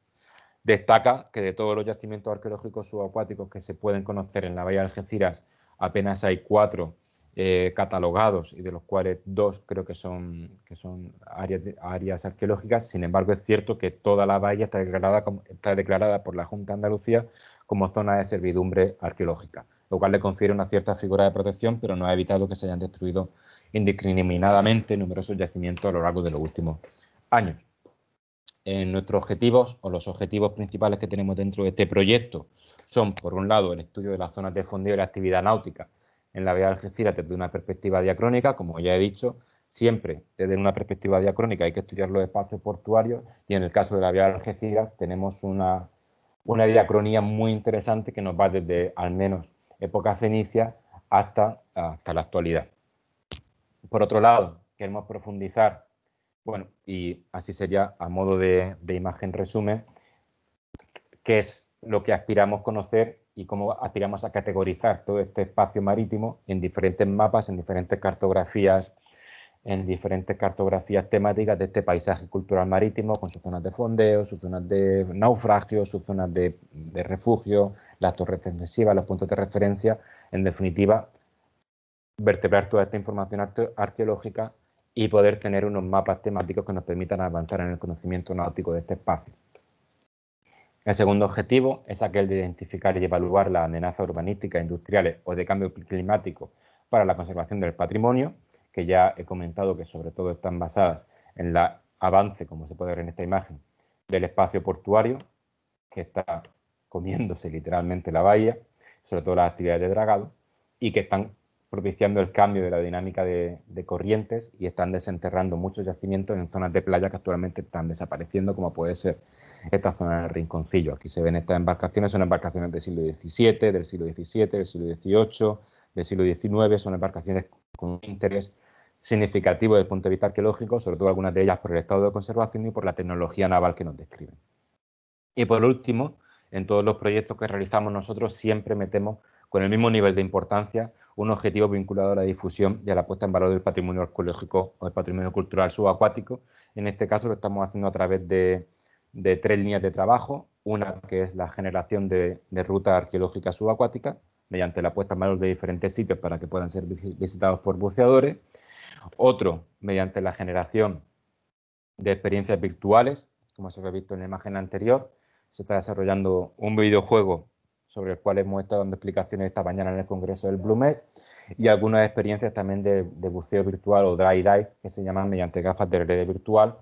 Destaca que de todos los yacimientos arqueológicos subacuáticos que se pueden conocer en la bahía de Algeciras, apenas hay cuatro eh, catalogados y de los cuales dos creo que son, que son áreas, áreas arqueológicas. Sin embargo, es cierto que toda la bahía está declarada, está declarada por la Junta de Andalucía como zona de servidumbre arqueológica, lo cual le confiere una cierta figura de protección, pero no ha evitado que se hayan destruido indiscriminadamente numerosos yacimientos a lo largo de los últimos años. En eh, nuestros objetivos o los objetivos principales que tenemos dentro de este proyecto son, por un lado, el estudio de las zonas de fondeo y la actividad náutica en la Vía de Algeciras desde una perspectiva diacrónica, como ya he dicho, siempre desde una perspectiva diacrónica hay que estudiar los espacios portuarios y en el caso de la Vía de Algeciras tenemos una, una diacronía muy interesante que nos va desde al menos época fenicia hasta, hasta la actualidad. Por otro lado, queremos profundizar, bueno, y así sería a modo de, de imagen resumen, qué es lo que aspiramos conocer y cómo aspiramos a categorizar todo este espacio marítimo en diferentes mapas, en diferentes cartografías, en diferentes cartografías temáticas de este paisaje cultural marítimo, con sus zonas de fondeo, sus zonas de naufragio, sus zonas de, refugio, las torres defensivas, los puntos de referencia, en definitiva, vertebrar toda esta información arqueológica y poder tener unos mapas temáticos que nos permitan avanzar en el conocimiento náutico de este espacio. El segundo objetivo es aquel de identificar y evaluar las amenazas urbanísticas, industriales o de cambio climático para la conservación del patrimonio, que ya he comentado que sobre todo están basadas en el avance, como se puede ver en esta imagen, del espacio portuario, que está comiéndose literalmente la bahía, sobre todo las actividades de dragado, y que están propiciando el cambio de la dinámica de, corrientes y están desenterrando muchos yacimientos en zonas de playa que actualmente están desapareciendo, como puede ser esta zona del Rinconcillo. Aquí se ven estas embarcaciones, son embarcaciones del siglo XVII, del siglo XVII, del siglo XVIII, del siglo XIX, son embarcaciones con un interés significativo desde el punto de vista arqueológico, sobre todo algunas de ellas por el estado de conservación y por la tecnología naval que nos describen. Y por último, en todos los proyectos que realizamos nosotros siempre metemos con el mismo nivel de importancia un objetivo vinculado a la difusión y a la puesta en valor del patrimonio arqueológico o del patrimonio cultural subacuático. En este caso lo estamos haciendo a través de, tres líneas de trabajo, una que es la generación de, de rutas arqueológicas subacuáticas mediante la puesta en valor de diferentes sitios para que puedan ser visitados por buceadores, otro mediante la generación de experiencias virtuales, como se ha visto en la imagen anterior, se está desarrollando un videojuego sobre el cual hemos estado dando explicaciones esta mañana en el Congreso del Blumet, y algunas experiencias también de, buceo virtual o dry dive, que se llaman mediante gafas de realidad virtual,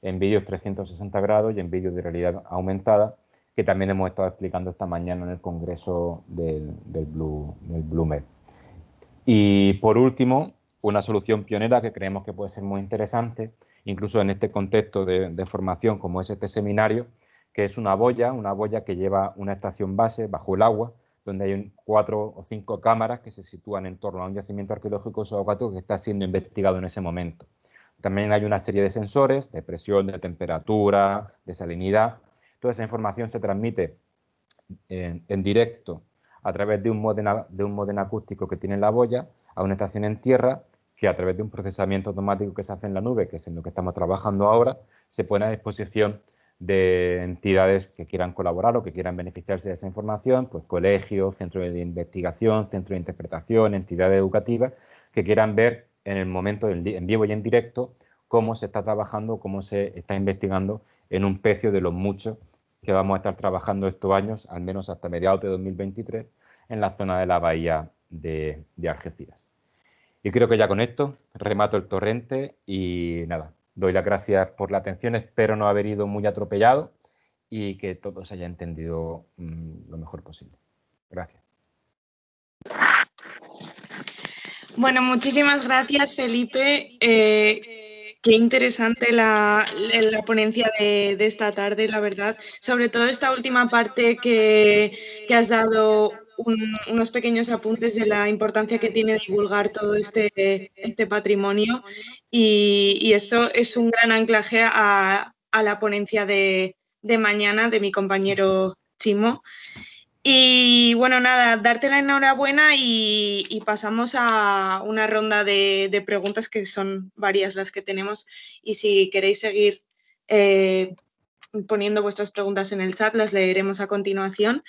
en vídeos 360 grados y en vídeos de realidad aumentada, que también hemos estado explicando esta mañana en el Congreso del, del, Blue, del Y por último, una solución pionera que creemos que puede ser muy interesante, incluso en este contexto de formación como es este seminario, que es una boya, una boya que lleva una estación base bajo el agua, donde hay cuatro o cinco cámaras que se sitúan en torno a un yacimiento arqueológico subacuático que está siendo investigado en ese momento. También hay una serie de sensores de presión, de temperatura, de salinidad. Toda esa información se transmite en, directo a través de un, de un modem acústico que tiene la boya a una estación en tierra que a través de un procesamiento automático que se hace en la nube, que es en lo que estamos trabajando ahora, se pone a disposición de entidades que quieran colaborar o que quieran beneficiarse de esa información, pues colegios, centros de investigación, centros de interpretación, entidades educativas, que quieran ver en el momento, en vivo y en directo, cómo se está trabajando, cómo se está investigando en un pecio de los muchos que vamos a estar trabajando estos años, al menos hasta mediados de 2023, en la zona de la bahía de, de Algeciras. Y creo que ya con esto remato el torrente y nada, Doy las gracias por la atención, espero no haber ido muy atropellado y que todos haya entendido mm, lo mejor posible. Gracias. Bueno, muchísimas gracias, Felipe. Eh, qué interesante la, la ponencia de, de, esta tarde, la verdad. Sobre todo esta última parte que, que has dado unos pequeños apuntes de la importancia que tiene divulgar todo este, este patrimonio y, esto es un gran anclaje a, la ponencia de, mañana de mi compañero Chimo. Y bueno, nada, darte la enhorabuena y, pasamos a una ronda de, preguntas que son varias las que tenemos y si queréis seguir... Eh, poniendo vuestras preguntas en el chat, las leeremos a continuación.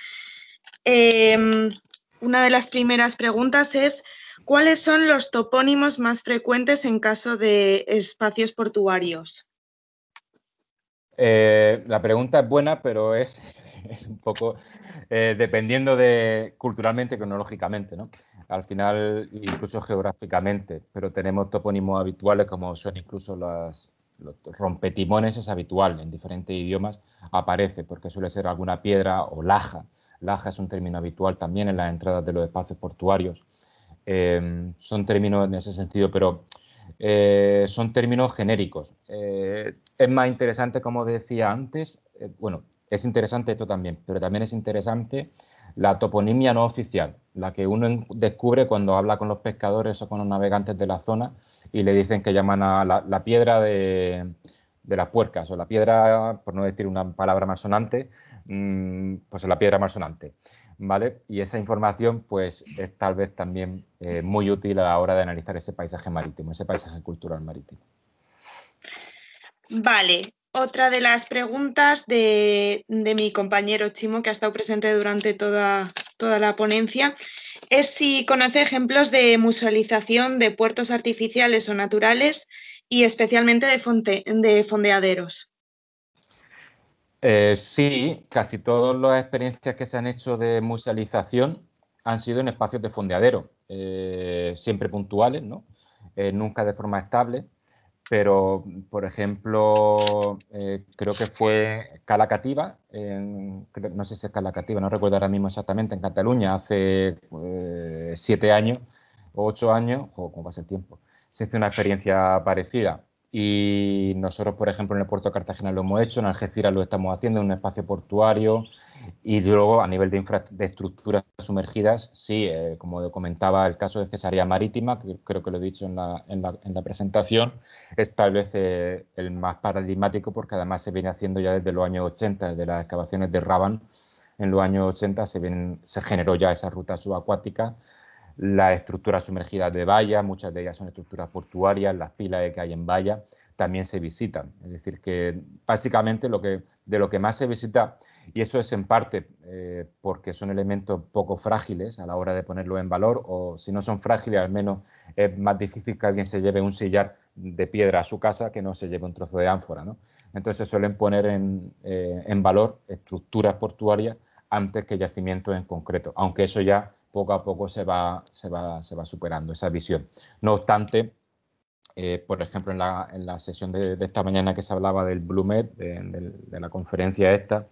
Em, una de las primeras preguntas es, ¿cuáles son los topónimos más frecuentes en caso de espacios portuarios? Eh, la pregunta es buena, pero es, un poco eh, dependiendo de culturalmente, cronológicamente, ¿no? Al final, incluso geográficamente, pero tenemos topónimos habituales como son incluso los rompetimones, es habitual, en diferentes idiomas aparece, porque suele ser alguna piedra o laja Laja es un término habitual también en las entradas de los espacios portuarios. Eh, son términos en ese sentido, pero eh, son términos genéricos. Eh, es más interesante, como decía antes, bueno, es interesante esto también, pero también es interesante la toponimia no oficial, la que uno descubre cuando habla con los pescadores o con los navegantes de la zona y le dicen que llaman a la piedra de de las puercas o la piedra, por no decir una palabra más sonante, mm, pues la piedra más sonante. ¿Vale? Y esa información pues es tal vez también eh, muy útil a la hora de analizar ese paisaje marítimo, ese paisaje cultural marítimo. Vale, otra de las preguntas de, mi compañero Chimo, que ha estado presente durante toda, toda la ponencia, es si conoce ejemplos de musualización de puertos artificiales o naturales y especialmente de, de fondeaderos. Eh, sí, casi todas las experiencias que se han hecho de musealización han sido en espacios de fondeadero, eh, siempre puntuales, ¿no? Eh, nunca de forma estable, pero por ejemplo, eh, creo que fue Calacativa, en, no sé si es Calacativa, no recuerdo ahora mismo exactamente, en Cataluña hace siete años, ocho años, o va cómo pasa el tiempo, se hace una experiencia parecida. Y nosotros, por ejemplo, en el puerto de Cartagena lo hemos hecho, en Algeciras lo estamos haciendo, en un espacio portuario. Y luego, a nivel de, infraestructuras sumergidas, sí, eh, como comentaba el caso de Cesarea Marítima, que creo que lo he dicho en la, presentación, es tal vez el más paradigmático porque además se viene haciendo ya desde los años 80, desde las excavaciones de Raban. En los años 80 se, se generó ya esa ruta subacuática las estructuras sumergidas de valla muchas de ellas son estructuras portuarias, las pilas que hay en valla también se visitan. Es decir, que básicamente lo que, de lo que más se visita, y eso es en parte eh, porque son elementos poco frágiles a la hora de ponerlo en valor, o si no son frágiles, al menos es más difícil que alguien se lleve un sillar de piedra a su casa que no se lleve un trozo de ánfora. ¿no? Entonces suelen poner en, eh, en valor estructuras portuarias antes que yacimientos en concreto, aunque eso ya poco a poco se va, superando esa visión. No obstante, eh, por ejemplo, en la, sesión de, esta mañana que se hablaba del Bloomed de, la conferencia esta,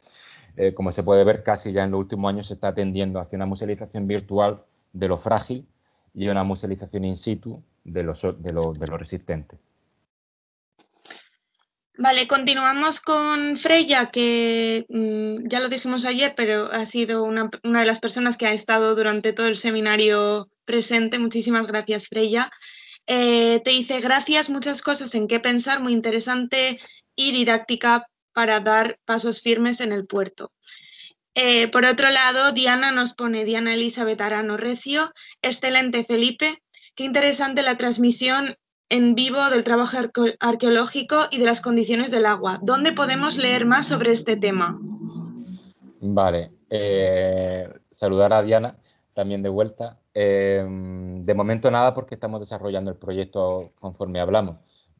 eh, como se puede ver, casi ya en los últimos años se está tendiendo hacia una musealización virtual de lo frágil y una musealización in situ de de lo resistente. Vale, continuamos con Freya, que mm, ya lo dijimos ayer, pero ha sido una, de las personas que ha estado durante todo el seminario presente. Muchísimas gracias, Freya. Eh, te dice gracias, muchas cosas en qué pensar, muy interesante y didáctica para dar pasos firmes en el puerto. Eh, por otro lado, Diana nos pone, Diana Elizabeth Arano Recio, excelente Felipe, qué interesante la transmisión en vivo del trabajo arqueológico y de las condiciones del agua. ¿Dónde podemos leer más sobre este tema? Vale, eh, saludar a Diana también de vuelta. Eh, de momento nada porque estamos desarrollando el proyecto conforme hablamos.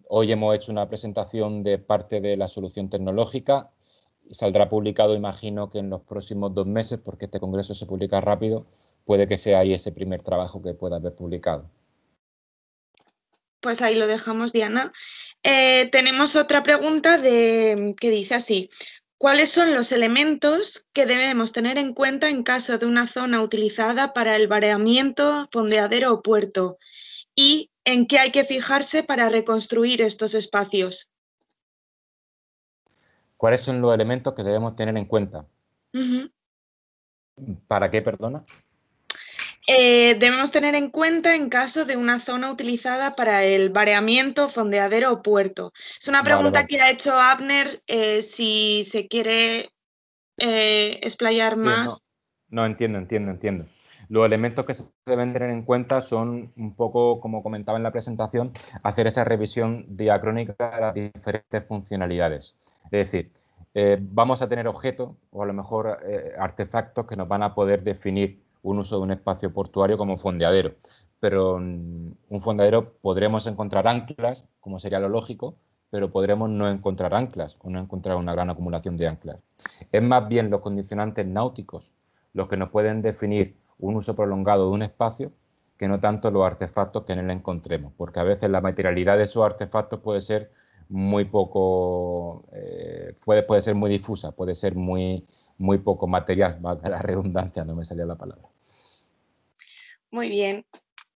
Hoy hemos hecho una presentación de parte de la solución tecnológica saldrá publicado, imagino que en los próximos dos meses, porque este congreso se publica rápido, puede que sea ahí ese primer trabajo que pueda haber publicado. Pues ahí lo dejamos, Diana. Eh, tenemos otra pregunta que dice así. ¿Cuáles son los elementos que debemos tener en cuenta en caso de una zona utilizada para el vareamiento, fondeadero o puerto? ¿Y en qué hay que fijarse para reconstruir estos espacios? ¿Cuáles son los elementos que debemos tener en cuenta? ¿Para qué, perdona? Eh, debemos tener en cuenta en caso de una zona utilizada para el bareamiento, fondeadero o puerto. Es una pregunta que ha hecho Abner eh, si se quiere eh, explayar más. no, entiendo, entiendo, entiendo. Los elementos que se deben tener en cuenta son un poco, como comentaba en la presentación, hacer esa revisión diacrónica de las diferentes funcionalidades. Es decir, vamos a tener objetos o a lo mejor artefactos que nos van a poder definir un uso de un espacio portuario como fondeadero. Pero un fondeadero podremos encontrar anclas, como sería lo lógico, pero podremos no encontrar anclas o no encontrar una gran acumulación de anclas. Es más bien los condicionantes náuticos los que nos pueden definir un uso prolongado de un espacio que no tanto los artefactos que en él encontremos, porque a veces la materialidad de esos artefactos puede ser muy poco, eh, puede, ser muy difusa, puede ser muy, muy poco material, va la redundancia, no me salía la palabra. Muy bien.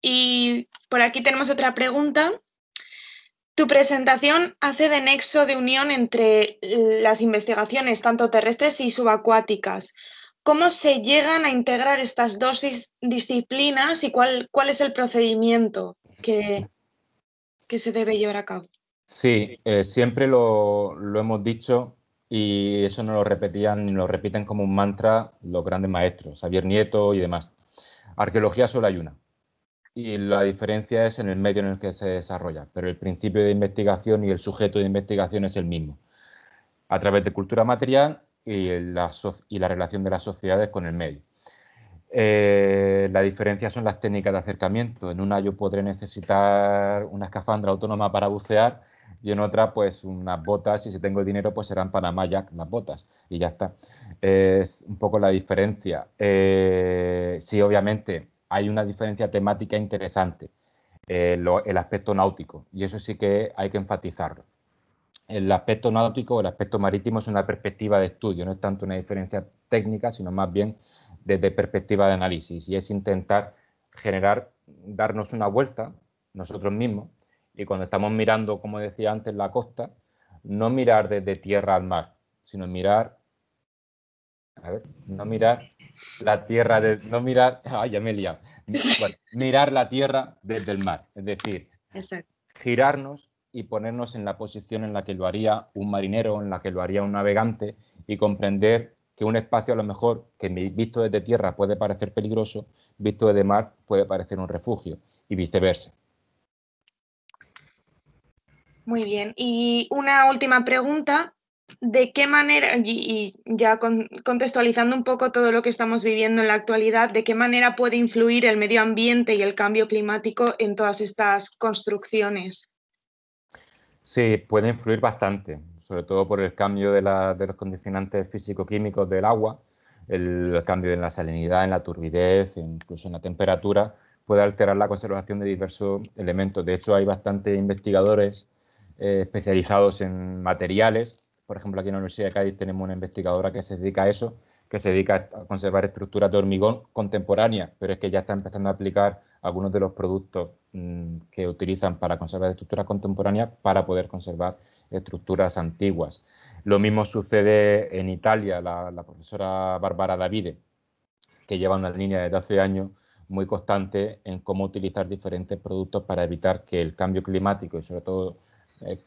Y por aquí tenemos otra pregunta. Tu presentación hace de nexo de unión entre las investigaciones tanto terrestres y subacuáticas. ¿Cómo se llegan a integrar estas dos disciplinas y cuál, cuál es el procedimiento que, se debe llevar a cabo? Sí, eh, siempre lo, hemos dicho y eso no lo repetían, ni lo repiten como un mantra los grandes maestros, Javier Nieto y demás. Arqueología solo hay una. Y la diferencia es en el medio en el que se desarrolla, pero el principio de investigación y el sujeto de investigación es el mismo. A través de cultura material y la, relación de las sociedades con el medio. Eh, la diferencia son las técnicas de acercamiento. En una yo podré necesitar una escafandra autónoma para bucear y en otra pues unas botas y si tengo el dinero pues serán Panamá Jack las botas y ya está. Es un poco la diferencia. Eh, sí, obviamente hay una diferencia temática interesante, eh, el aspecto náutico y eso sí que hay que enfatizarlo. El aspecto náutico o el aspecto marítimo es una perspectiva de estudio, no es tanto una diferencia técnica, sino más bien desde perspectiva de análisis y es intentar generar, darnos una vuelta nosotros mismos y cuando estamos mirando, como decía antes, la costa, no mirar desde tierra al mar, sino mirar, a ver, no mirar la tierra, de, no mirar, ay, ya mirar la tierra desde el mar, es decir, girarnos y ponernos en la posición en la que lo haría un marinero, en la que lo haría un navegante y comprender que un espacio a lo mejor que visto desde tierra puede parecer peligroso, visto desde mar puede parecer un refugio y viceversa. Muy bien. Y una última pregunta. ¿De qué manera, y, ya contextualizando un poco todo lo que estamos viviendo en la actualidad, de qué manera puede influir el medio ambiente y el cambio climático en todas estas construcciones? Sí, puede influir bastante, sobre todo por el cambio de, de los condicionantes físico-químicos del agua, el cambio en la salinidad, en la turbidez, incluso en la temperatura, puede alterar la conservación de diversos elementos. De hecho, hay bastantes investigadores eh, especializados en materiales. Por ejemplo, aquí en la Universidad de Cádiz tenemos una investigadora que se dedica a eso, que se dedica a conservar estructuras de hormigón contemporáneas, pero es que ya está empezando a aplicar algunos de los productos mm, que utilizan para conservar estructuras contemporáneas para poder conservar estructuras antiguas. Lo mismo sucede en Italia, la, profesora Bárbara Davide, que lleva una línea de hace años muy constante en cómo utilizar diferentes productos para evitar que el cambio climático y sobre todo eh,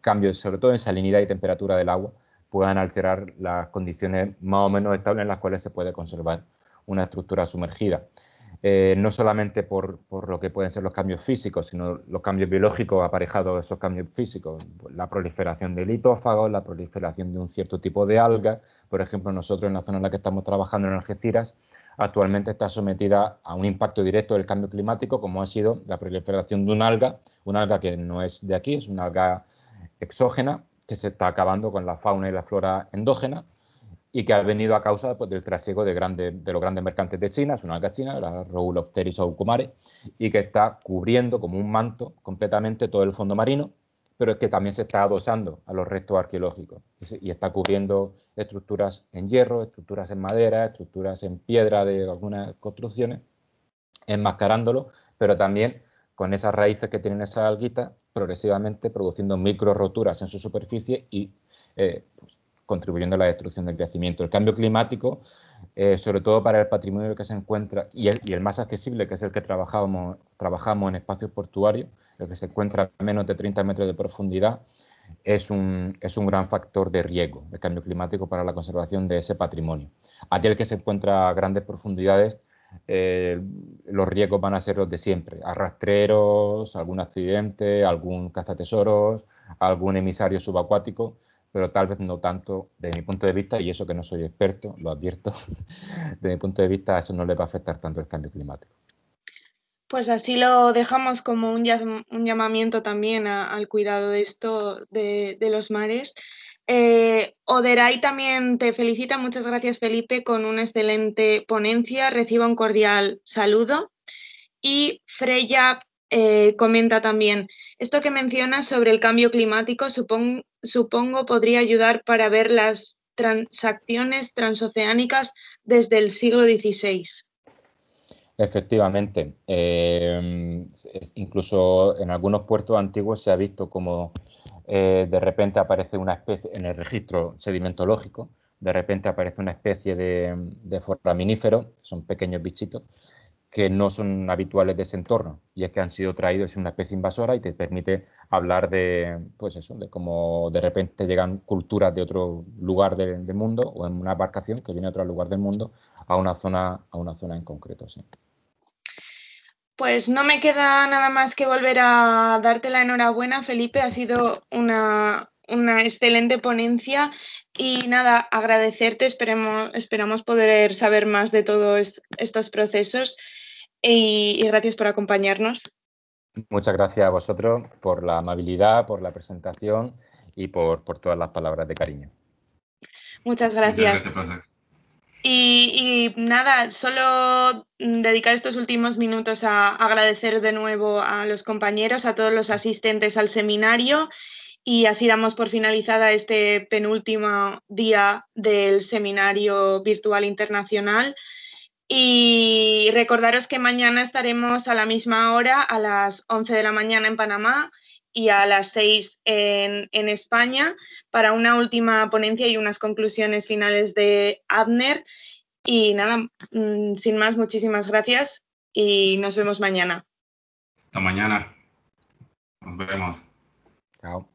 cambios, sobre todo en salinidad y temperatura del agua, puedan alterar las condiciones más o menos estables en las cuales se puede conservar una estructura sumergida. Eh, no solamente por, por, lo que pueden ser los cambios físicos, sino los cambios biológicos aparejados a esos cambios físicos, la proliferación de litófagos, la proliferación de un cierto tipo de algas. Por ejemplo, nosotros en la zona en la que estamos trabajando en Algeciras actualmente está sometida a un impacto directo del cambio climático, como ha sido la proliferación de un alga, una alga que no es de aquí, es una alga exógena que se está acabando con la fauna y la flora endógena y que ha venido a causa pues, del trasiego de, los grandes mercantes de China, es una alga china, la o aucumare, y que está cubriendo como un manto completamente todo el fondo marino pero es que también se está adosando a los restos arqueológicos y, está cubriendo estructuras en hierro, estructuras en madera, estructuras en piedra de algunas construcciones, enmascarándolo, pero también con esas raíces que tienen esas alguitas, progresivamente produciendo micro roturas en su superficie y eh, pues, contribuyendo a la destrucción del crecimiento. El cambio climático, eh, sobre todo para el patrimonio que se encuentra, y el, más accesible, que es el que trabajamos, trabajamos en espacios portuarios, el que se encuentra a menos de 30 metros de profundidad, es un, gran factor de riesgo, el cambio climático, para la conservación de ese patrimonio. Aquel que se encuentra a grandes profundidades, eh, los riesgos van a ser los de siempre, arrastreros, algún accidente, algún caza tesoros, algún emisario subacuático, pero tal vez no tanto desde mi punto de vista, y eso que no soy experto, lo advierto, desde mi punto de vista eso no le va a afectar tanto el cambio climático. Pues así lo dejamos como un, llamamiento también al cuidado de esto de, los mares. Eh, Oderay también te felicita, muchas gracias Felipe, con una excelente ponencia. Reciba un cordial saludo. Y Freya eh, comenta también, esto que mencionas sobre el cambio climático supongo podría ayudar para ver las transacciones transoceánicas desde el siglo XVI. Efectivamente. Eh, incluso en algunos puertos antiguos se ha visto como eh, de repente aparece una especie, en el registro sedimentológico, de repente aparece una especie de, de foraminífero, son pequeños bichitos, que no son habituales de ese entorno y es que han sido traídos en una especie invasora y te permite hablar de, pues de cómo de repente llegan culturas de otro lugar del mundo o en una embarcación que viene de otro lugar del mundo a una zona, a una zona en concreto. Pues no me queda nada más que volver a darte la enhorabuena, Felipe. Ha sido una, excelente ponencia y nada, agradecerte, esperemos, esperamos poder saber más de todos estos procesos y, gracias por acompañarnos. Muchas gracias a vosotros por la amabilidad, por la presentación y por, todas las palabras de cariño. Muchas gracias. y, nada, solo mm, dedicar estos últimos minutos a agradecer de nuevo a los compañeros, a todos los asistentes al seminario y así damos por finalizada este penúltimo día del seminario virtual internacional. Y recordaros que mañana estaremos a la misma hora, a las 11 de la mañana en Panamá y a las 6 en, España, para una última ponencia y unas conclusiones finales de Abner. Y nada, mm, sin más, muchísimas gracias y nos vemos mañana. Hasta mañana. Nos vemos. Chao.